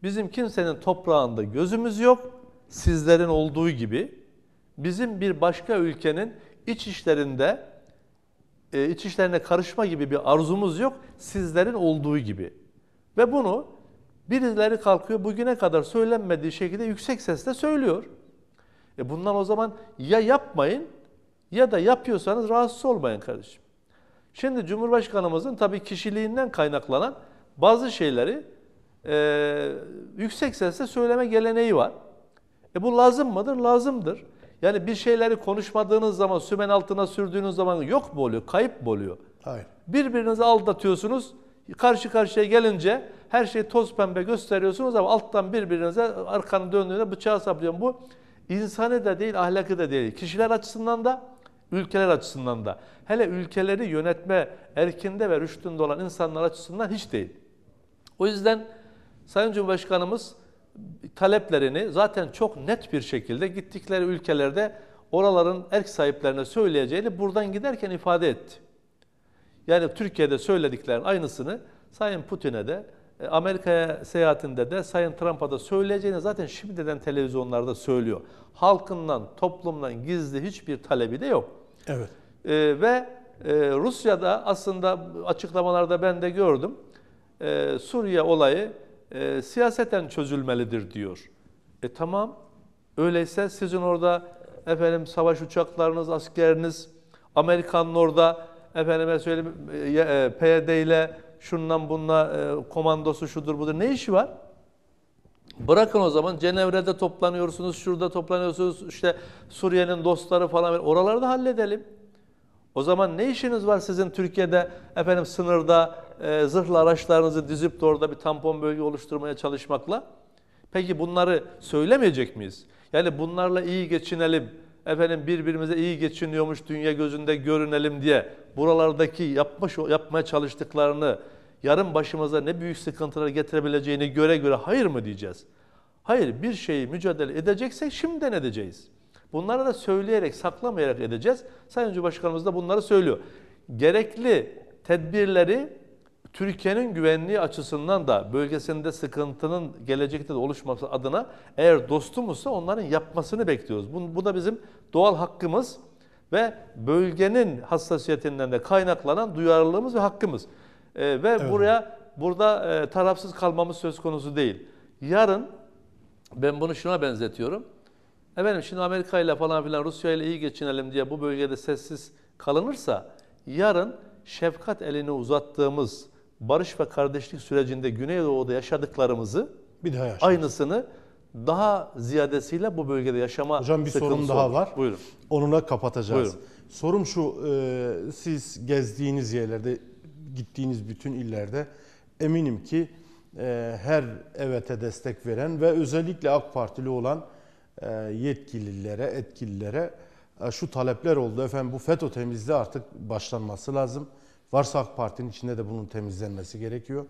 Bizim kimsenin toprağında gözümüz yok. Sizlerin olduğu gibi bizim bir başka ülkenin iç işlerinde e, iç işlerine karışma gibi bir arzumuz yok. Sizlerin olduğu gibi. Ve bunu Birileri kalkıyor bugüne kadar söylenmediği şekilde yüksek sesle söylüyor. E bundan o zaman ya yapmayın ya da yapıyorsanız rahatsız olmayın kardeşim. Şimdi Cumhurbaşkanımızın tabii kişiliğinden kaynaklanan bazı şeyleri e, yüksek sesle söyleme geleneği var. E bu lazım mıdır? Lazımdır. Yani bir şeyleri konuşmadığınız zaman, sümen altına sürdüğünüz zaman yok mu oluyor, kayıp mı oluyor? Hayır. Birbirinizi aldatıyorsunuz. Karşı karşıya gelince her şeyi toz pembe gösteriyorsunuz ama alttan birbirinize arkanı döndüğünde bıçağı saplıyorum. Bu insanı da değil, ahlakı da değil. Kişiler açısından da, ülkeler açısından da. Hele ülkeleri yönetme erkinde ve rüştünde olan insanlar açısından hiç değil. O yüzden Sayın Cumhurbaşkanımız taleplerini zaten çok net bir şekilde gittikleri ülkelerde oraların erk sahiplerine söyleyeceğini buradan giderken ifade etti. Yani Türkiye'de söylediklerin aynısını Sayın Putin'e de e, Amerika'ya seyahatinde de Sayın Trump'a da söyleyeceğini zaten şimdiden televizyonlarda söylüyor. Halkından, toplumdan gizli hiçbir talebi de yok. Evet. E, ve e, Rusya'da aslında açıklamalarda ben de gördüm. E, Suriye olayı e, siyaseten çözülmelidir diyor. E tamam. Öyleyse sizin orada efendim savaş uçaklarınız, askeriniz, Amerikan'ın orada efendime söyleyeyim e, e, PYD ile şundan bununla e, komandosu şudur budur ne işi var? Bırakın o zaman Cenevre'de toplanıyorsunuz, şurada toplanıyorsunuz, işte Suriye'nin dostları falan oralarda halledelim. O zaman ne işiniz var sizin Türkiye'de efendim sınırda e, zırhlı araçlarınızı dizip de orada bir tampon bölge oluşturmaya çalışmakla? Peki bunları söylemeyecek miyiz? Yani bunlarla iyi geçinelim, efendim birbirimize iyi geçiniyormuş dünya gözünde görünelim diye buralardaki yapmış yapmaya çalıştıklarını yarın başımıza ne büyük sıkıntılar getirebileceğini göre göre hayır mı diyeceğiz? Hayır bir şeyi mücadele edeceksek şimdiden edeceğiz. Bunları da söyleyerek, saklamayarak edeceğiz. Sayın Cumhurbaşkanımız da bunları söylüyor. Gerekli tedbirleri Türkiye'nin güvenliği açısından da bölgesinde sıkıntının gelecekte de oluşması adına eğer dostumuzsa onların yapmasını bekliyoruz. Bu, bu da bizim doğal hakkımız ve bölgenin hassasiyetinden de kaynaklanan duyarlılığımız ve hakkımız. Ee, ve evet. buraya burada e, tarafsız kalmamız söz konusu değil. Yarın ben bunu şuna benzetiyorum. Efendim şimdi Amerika ile falan filan Rusya ile iyi geçinelim diye bu bölgede sessiz kalınırsa yarın şefkat elini uzattığımız barış ve kardeşlik sürecinde Güneydoğu'da yaşadıklarımızı bir daha yaşadık. aynısını daha ziyadesiyle bu bölgede yaşama Hocam bir sorum daha olur. var. Buyurun. Onunla kapatacağız. Buyurun. Sorum şu, e, siz gezdiğiniz yerlerde, gittiğiniz bütün illerde eminim ki e, her evete destek veren ve özellikle AK Partili olan e, yetkililere, etkililere e, şu talepler oldu. Efendim bu FETÖ temizliği artık başlanması lazım Varsa AK Parti'nin içinde de bunun temizlenmesi gerekiyor.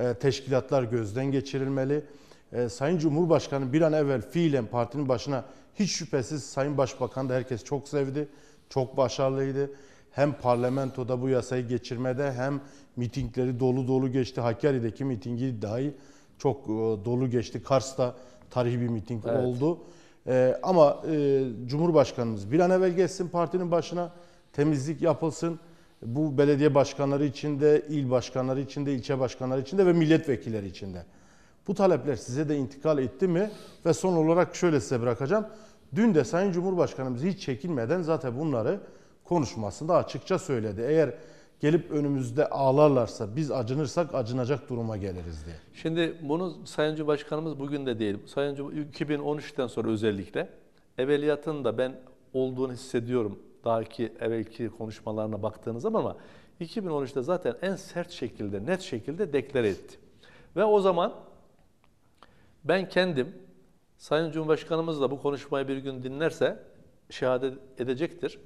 Ee, teşkilatlar gözden geçirilmeli. Ee, Sayın Cumhurbaşkanı bir an evvel fiilen partinin başına hiç şüphesiz Sayın Başbakan da herkes çok sevdi. Çok başarılıydı. Hem parlamentoda bu yasayı geçirmede hem mitingleri dolu dolu geçti. Hakkari'deki mitingi dahi çok e, dolu geçti. Kars'ta tarihi bir miting evet. oldu. Ee, ama e, Cumhurbaşkanımız bir an evvel geçsin partinin başına temizlik yapılsın. Bu belediye başkanları için de, il başkanları için de, ilçe başkanları için de ve milletvekilleri için de. Bu talepler size de intikal etti mi? Ve son olarak şöyle size bırakacağım. Dün de Sayın Cumhurbaşkanımız hiç çekinmeden zaten bunları konuşmasında açıkça söyledi. Eğer gelip önümüzde ağlarlarsa, biz acınırsak acınacak duruma geliriz diye. Şimdi bunu Sayın Cumhurbaşkanımız bugün de değil. Sayın Cumhurbaşkanımız 2013'ten sonra özellikle evveliyatın da ben olduğunu hissediyorum daha ki evvelki konuşmalarına baktığınız zaman ama 2013'te zaten en sert şekilde, net şekilde deklar etti. Ve o zaman ben kendim Sayın Cumhurbaşkanımız da bu konuşmayı bir gün dinlerse şehadet edecektir.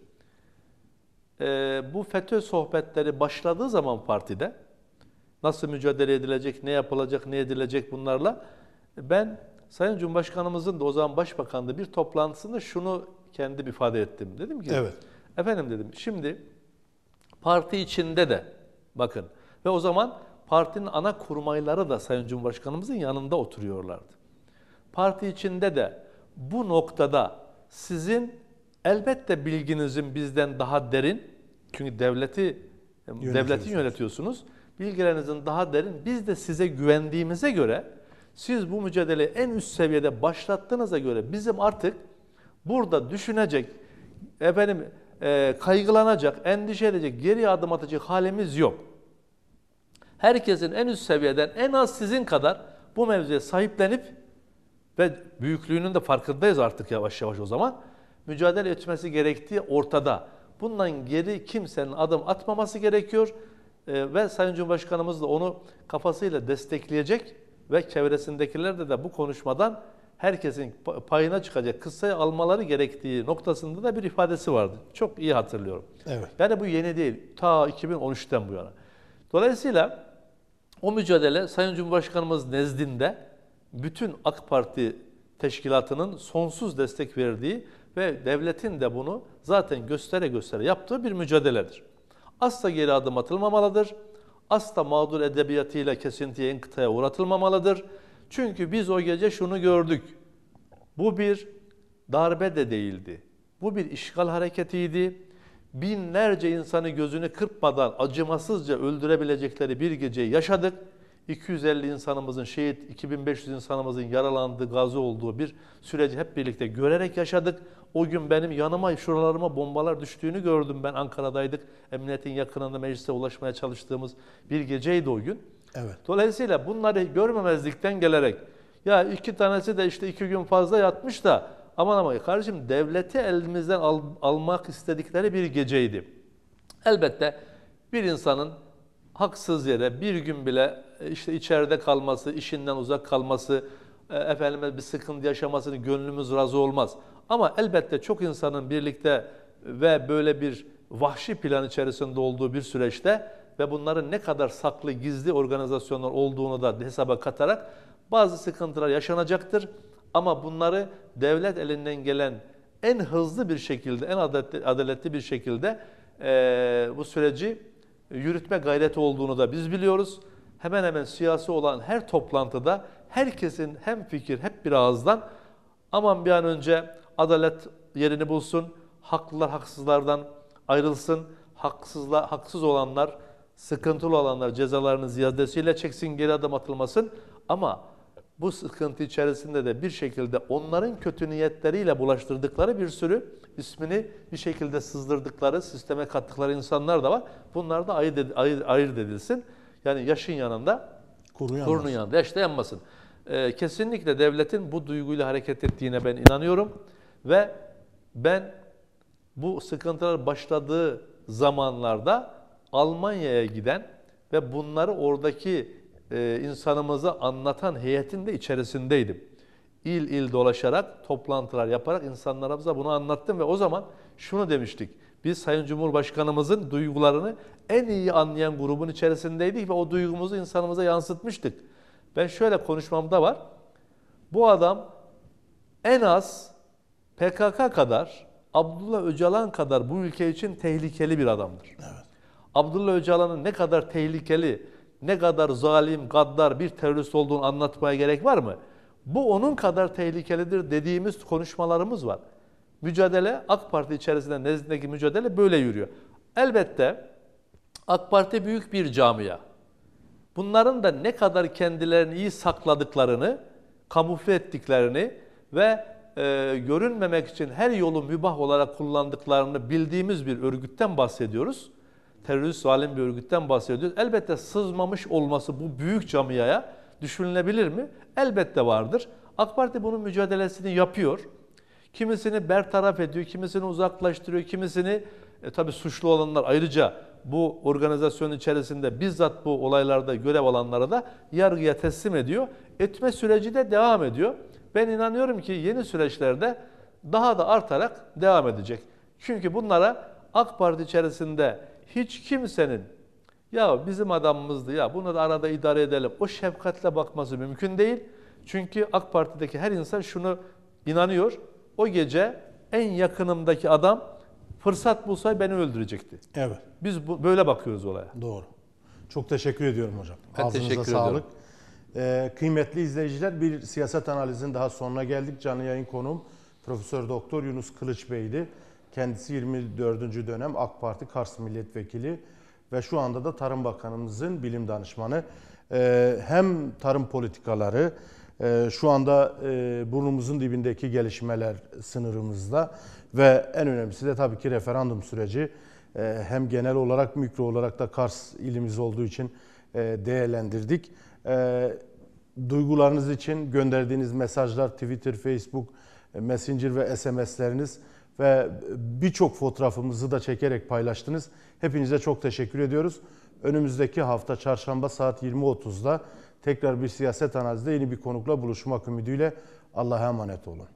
Ee, bu FETÖ sohbetleri başladığı zaman partide nasıl mücadele edilecek, ne yapılacak, ne edilecek bunlarla ben Sayın Cumhurbaşkanımızın da o zaman Başbakan'da bir toplantısında şunu kendi ifade ettim. Dedim ki, evet. efendim dedim şimdi parti içinde de bakın ve o zaman partinin ana kurmayları da Sayın Cumhurbaşkanımızın yanında oturuyorlardı. Parti içinde de bu noktada sizin elbette bilginizin bizden daha derin çünkü devleti devletin yönetiyorsunuz. Bilgilerinizin daha derin. Biz de size güvendiğimize göre siz bu mücadeleyi en üst seviyede başlattığınıza göre bizim artık Burada düşünecek, efendim e, kaygılanacak, endişe edecek, geri adım atacak halimiz yok. Herkesin en üst seviyeden en az sizin kadar bu mevzuya sahiplenip ve büyüklüğünün de farkındayız artık yavaş yavaş o zaman. Mücadele etmesi gerektiği ortada. Bundan geri kimsenin adım atmaması gerekiyor. E, ve Sayın Cumhurbaşkanımız da onu kafasıyla destekleyecek ve çevresindekiler de, de bu konuşmadan herkesin payına çıkacak kıssayı almaları gerektiği noktasında da bir ifadesi vardı. Çok iyi hatırlıyorum. Evet. Yani bu yeni değil. Ta 2013'ten bu yana. Dolayısıyla o mücadele Sayın Cumhurbaşkanımız nezdinde bütün AK Parti teşkilatının sonsuz destek verdiği ve devletin de bunu zaten göstere göstere yaptığı bir mücadeledir. Asla geri adım atılmamalıdır. Asla mağdur edebiyatıyla kesintiye, inkıtaya uğratılmamalıdır çünkü biz o gece şunu gördük. Bu bir darbe de değildi. Bu bir işgal hareketiydi. Binlerce insanı gözünü kırpmadan acımasızca öldürebilecekleri bir geceyi yaşadık. 250 insanımızın şehit, 2500 insanımızın yaralandığı, gazı olduğu bir süreci hep birlikte görerek yaşadık. O gün benim yanıma, şuralarıma bombalar düştüğünü gördüm ben. Ankara'daydık. Emniyetin yakınında meclise ulaşmaya çalıştığımız bir geceydi o gün. Evet. Dolayısıyla bunları görmemezlikten gelerek ya iki tanesi de işte iki gün fazla yatmış da aman aman e kardeşim devleti elimizden al, almak istedikleri bir geceydi. Elbette bir insanın haksız yere bir gün bile e, işte içeride kalması, işinden uzak kalması, e, efendime bir sıkıntı yaşamasını gönlümüz razı olmaz. Ama elbette çok insanın birlikte ve böyle bir vahşi plan içerisinde olduğu bir süreçte ve bunların ne kadar saklı, gizli organizasyonlar olduğunu da hesaba katarak bazı sıkıntılar yaşanacaktır. Ama bunları devlet elinden gelen en hızlı bir şekilde, en adaletli, adaletli bir şekilde e, bu süreci yürütme gayreti olduğunu da biz biliyoruz. Hemen hemen siyasi olan her toplantıda herkesin hem fikir hep bir ağızdan aman bir an önce adalet yerini bulsun, haklılar haksızlardan ayrılsın, haksızla haksız olanlar Sıkıntılı olanlar cezalarını ziyadesiyle çeksin, geri adım atılmasın. Ama bu sıkıntı içerisinde de bir şekilde onların kötü niyetleriyle bulaştırdıkları bir sürü ismini bir şekilde sızdırdıkları, sisteme kattıkları insanlar da var. Bunlar da ayırt, ed ayır, edilsin. Yani yaşın yanında, kurunun yanında, yanında yaşta yanmasın. Ee, kesinlikle devletin bu duyguyla hareket ettiğine ben inanıyorum. Ve ben bu sıkıntılar başladığı zamanlarda Almanya'ya giden ve bunları oradaki e, insanımıza anlatan heyetin de içerisindeydim. İl il dolaşarak, toplantılar yaparak insanlarımıza bunu anlattım ve o zaman şunu demiştik. Biz Sayın Cumhurbaşkanımızın duygularını en iyi anlayan grubun içerisindeydik ve o duygumuzu insanımıza yansıtmıştık. Ben şöyle konuşmamda var. Bu adam en az PKK kadar, Abdullah Öcalan kadar bu ülke için tehlikeli bir adamdır. Evet. Abdullah Öcalan'ın ne kadar tehlikeli, ne kadar zalim, gaddar bir terörist olduğunu anlatmaya gerek var mı? Bu onun kadar tehlikelidir dediğimiz konuşmalarımız var. Mücadele AK Parti içerisinde nezdindeki mücadele böyle yürüyor. Elbette AK Parti büyük bir camia. Bunların da ne kadar kendilerini iyi sakladıklarını, kamufle ettiklerini ve e, görünmemek için her yolu mübah olarak kullandıklarını bildiğimiz bir örgütten bahsediyoruz terörist zalim bir örgütten bahsediyoruz. Elbette sızmamış olması bu büyük camiaya düşünülebilir mi? Elbette vardır. AK Parti bunun mücadelesini yapıyor. Kimisini bertaraf ediyor, kimisini uzaklaştırıyor, kimisini e, tabii suçlu olanlar ayrıca bu organizasyon içerisinde bizzat bu olaylarda görev alanlara da yargıya teslim ediyor. Etme süreci de devam ediyor. Ben inanıyorum ki yeni süreçlerde daha da artarak devam edecek. Çünkü bunlara AK Parti içerisinde hiç kimsenin ya bizim adamımızdı ya bunu da arada idare edelim o şefkatle bakması mümkün değil. Çünkü AK Parti'deki her insan şunu inanıyor. O gece en yakınımdaki adam fırsat bulsa beni öldürecekti. Evet. Biz bu, böyle bakıyoruz olaya. Doğru. Çok teşekkür ediyorum hocam. Ben Ağzınıza teşekkür sağlık. Ediyorum. Ee, kıymetli izleyiciler bir siyaset analizinin daha sonuna geldik. Canlı yayın konuğum Profesör Doktor Yunus Kılıç Bey'di. Kendisi 24. dönem AK Parti Kars Milletvekili ve şu anda da Tarım Bakanımızın bilim danışmanı. Ee, hem tarım politikaları, e, şu anda e, burnumuzun dibindeki gelişmeler sınırımızda ve en önemlisi de tabii ki referandum süreci. Ee, hem genel olarak mikro olarak da Kars ilimiz olduğu için e, değerlendirdik. Ee, duygularınız için gönderdiğiniz mesajlar Twitter, Facebook, Messenger ve SMS'leriniz ve birçok fotoğrafımızı da çekerek paylaştınız. Hepinize çok teşekkür ediyoruz. Önümüzdeki hafta çarşamba saat 20.30'da tekrar bir siyaset analizde yeni bir konukla buluşmak ümidiyle Allah'a emanet olun.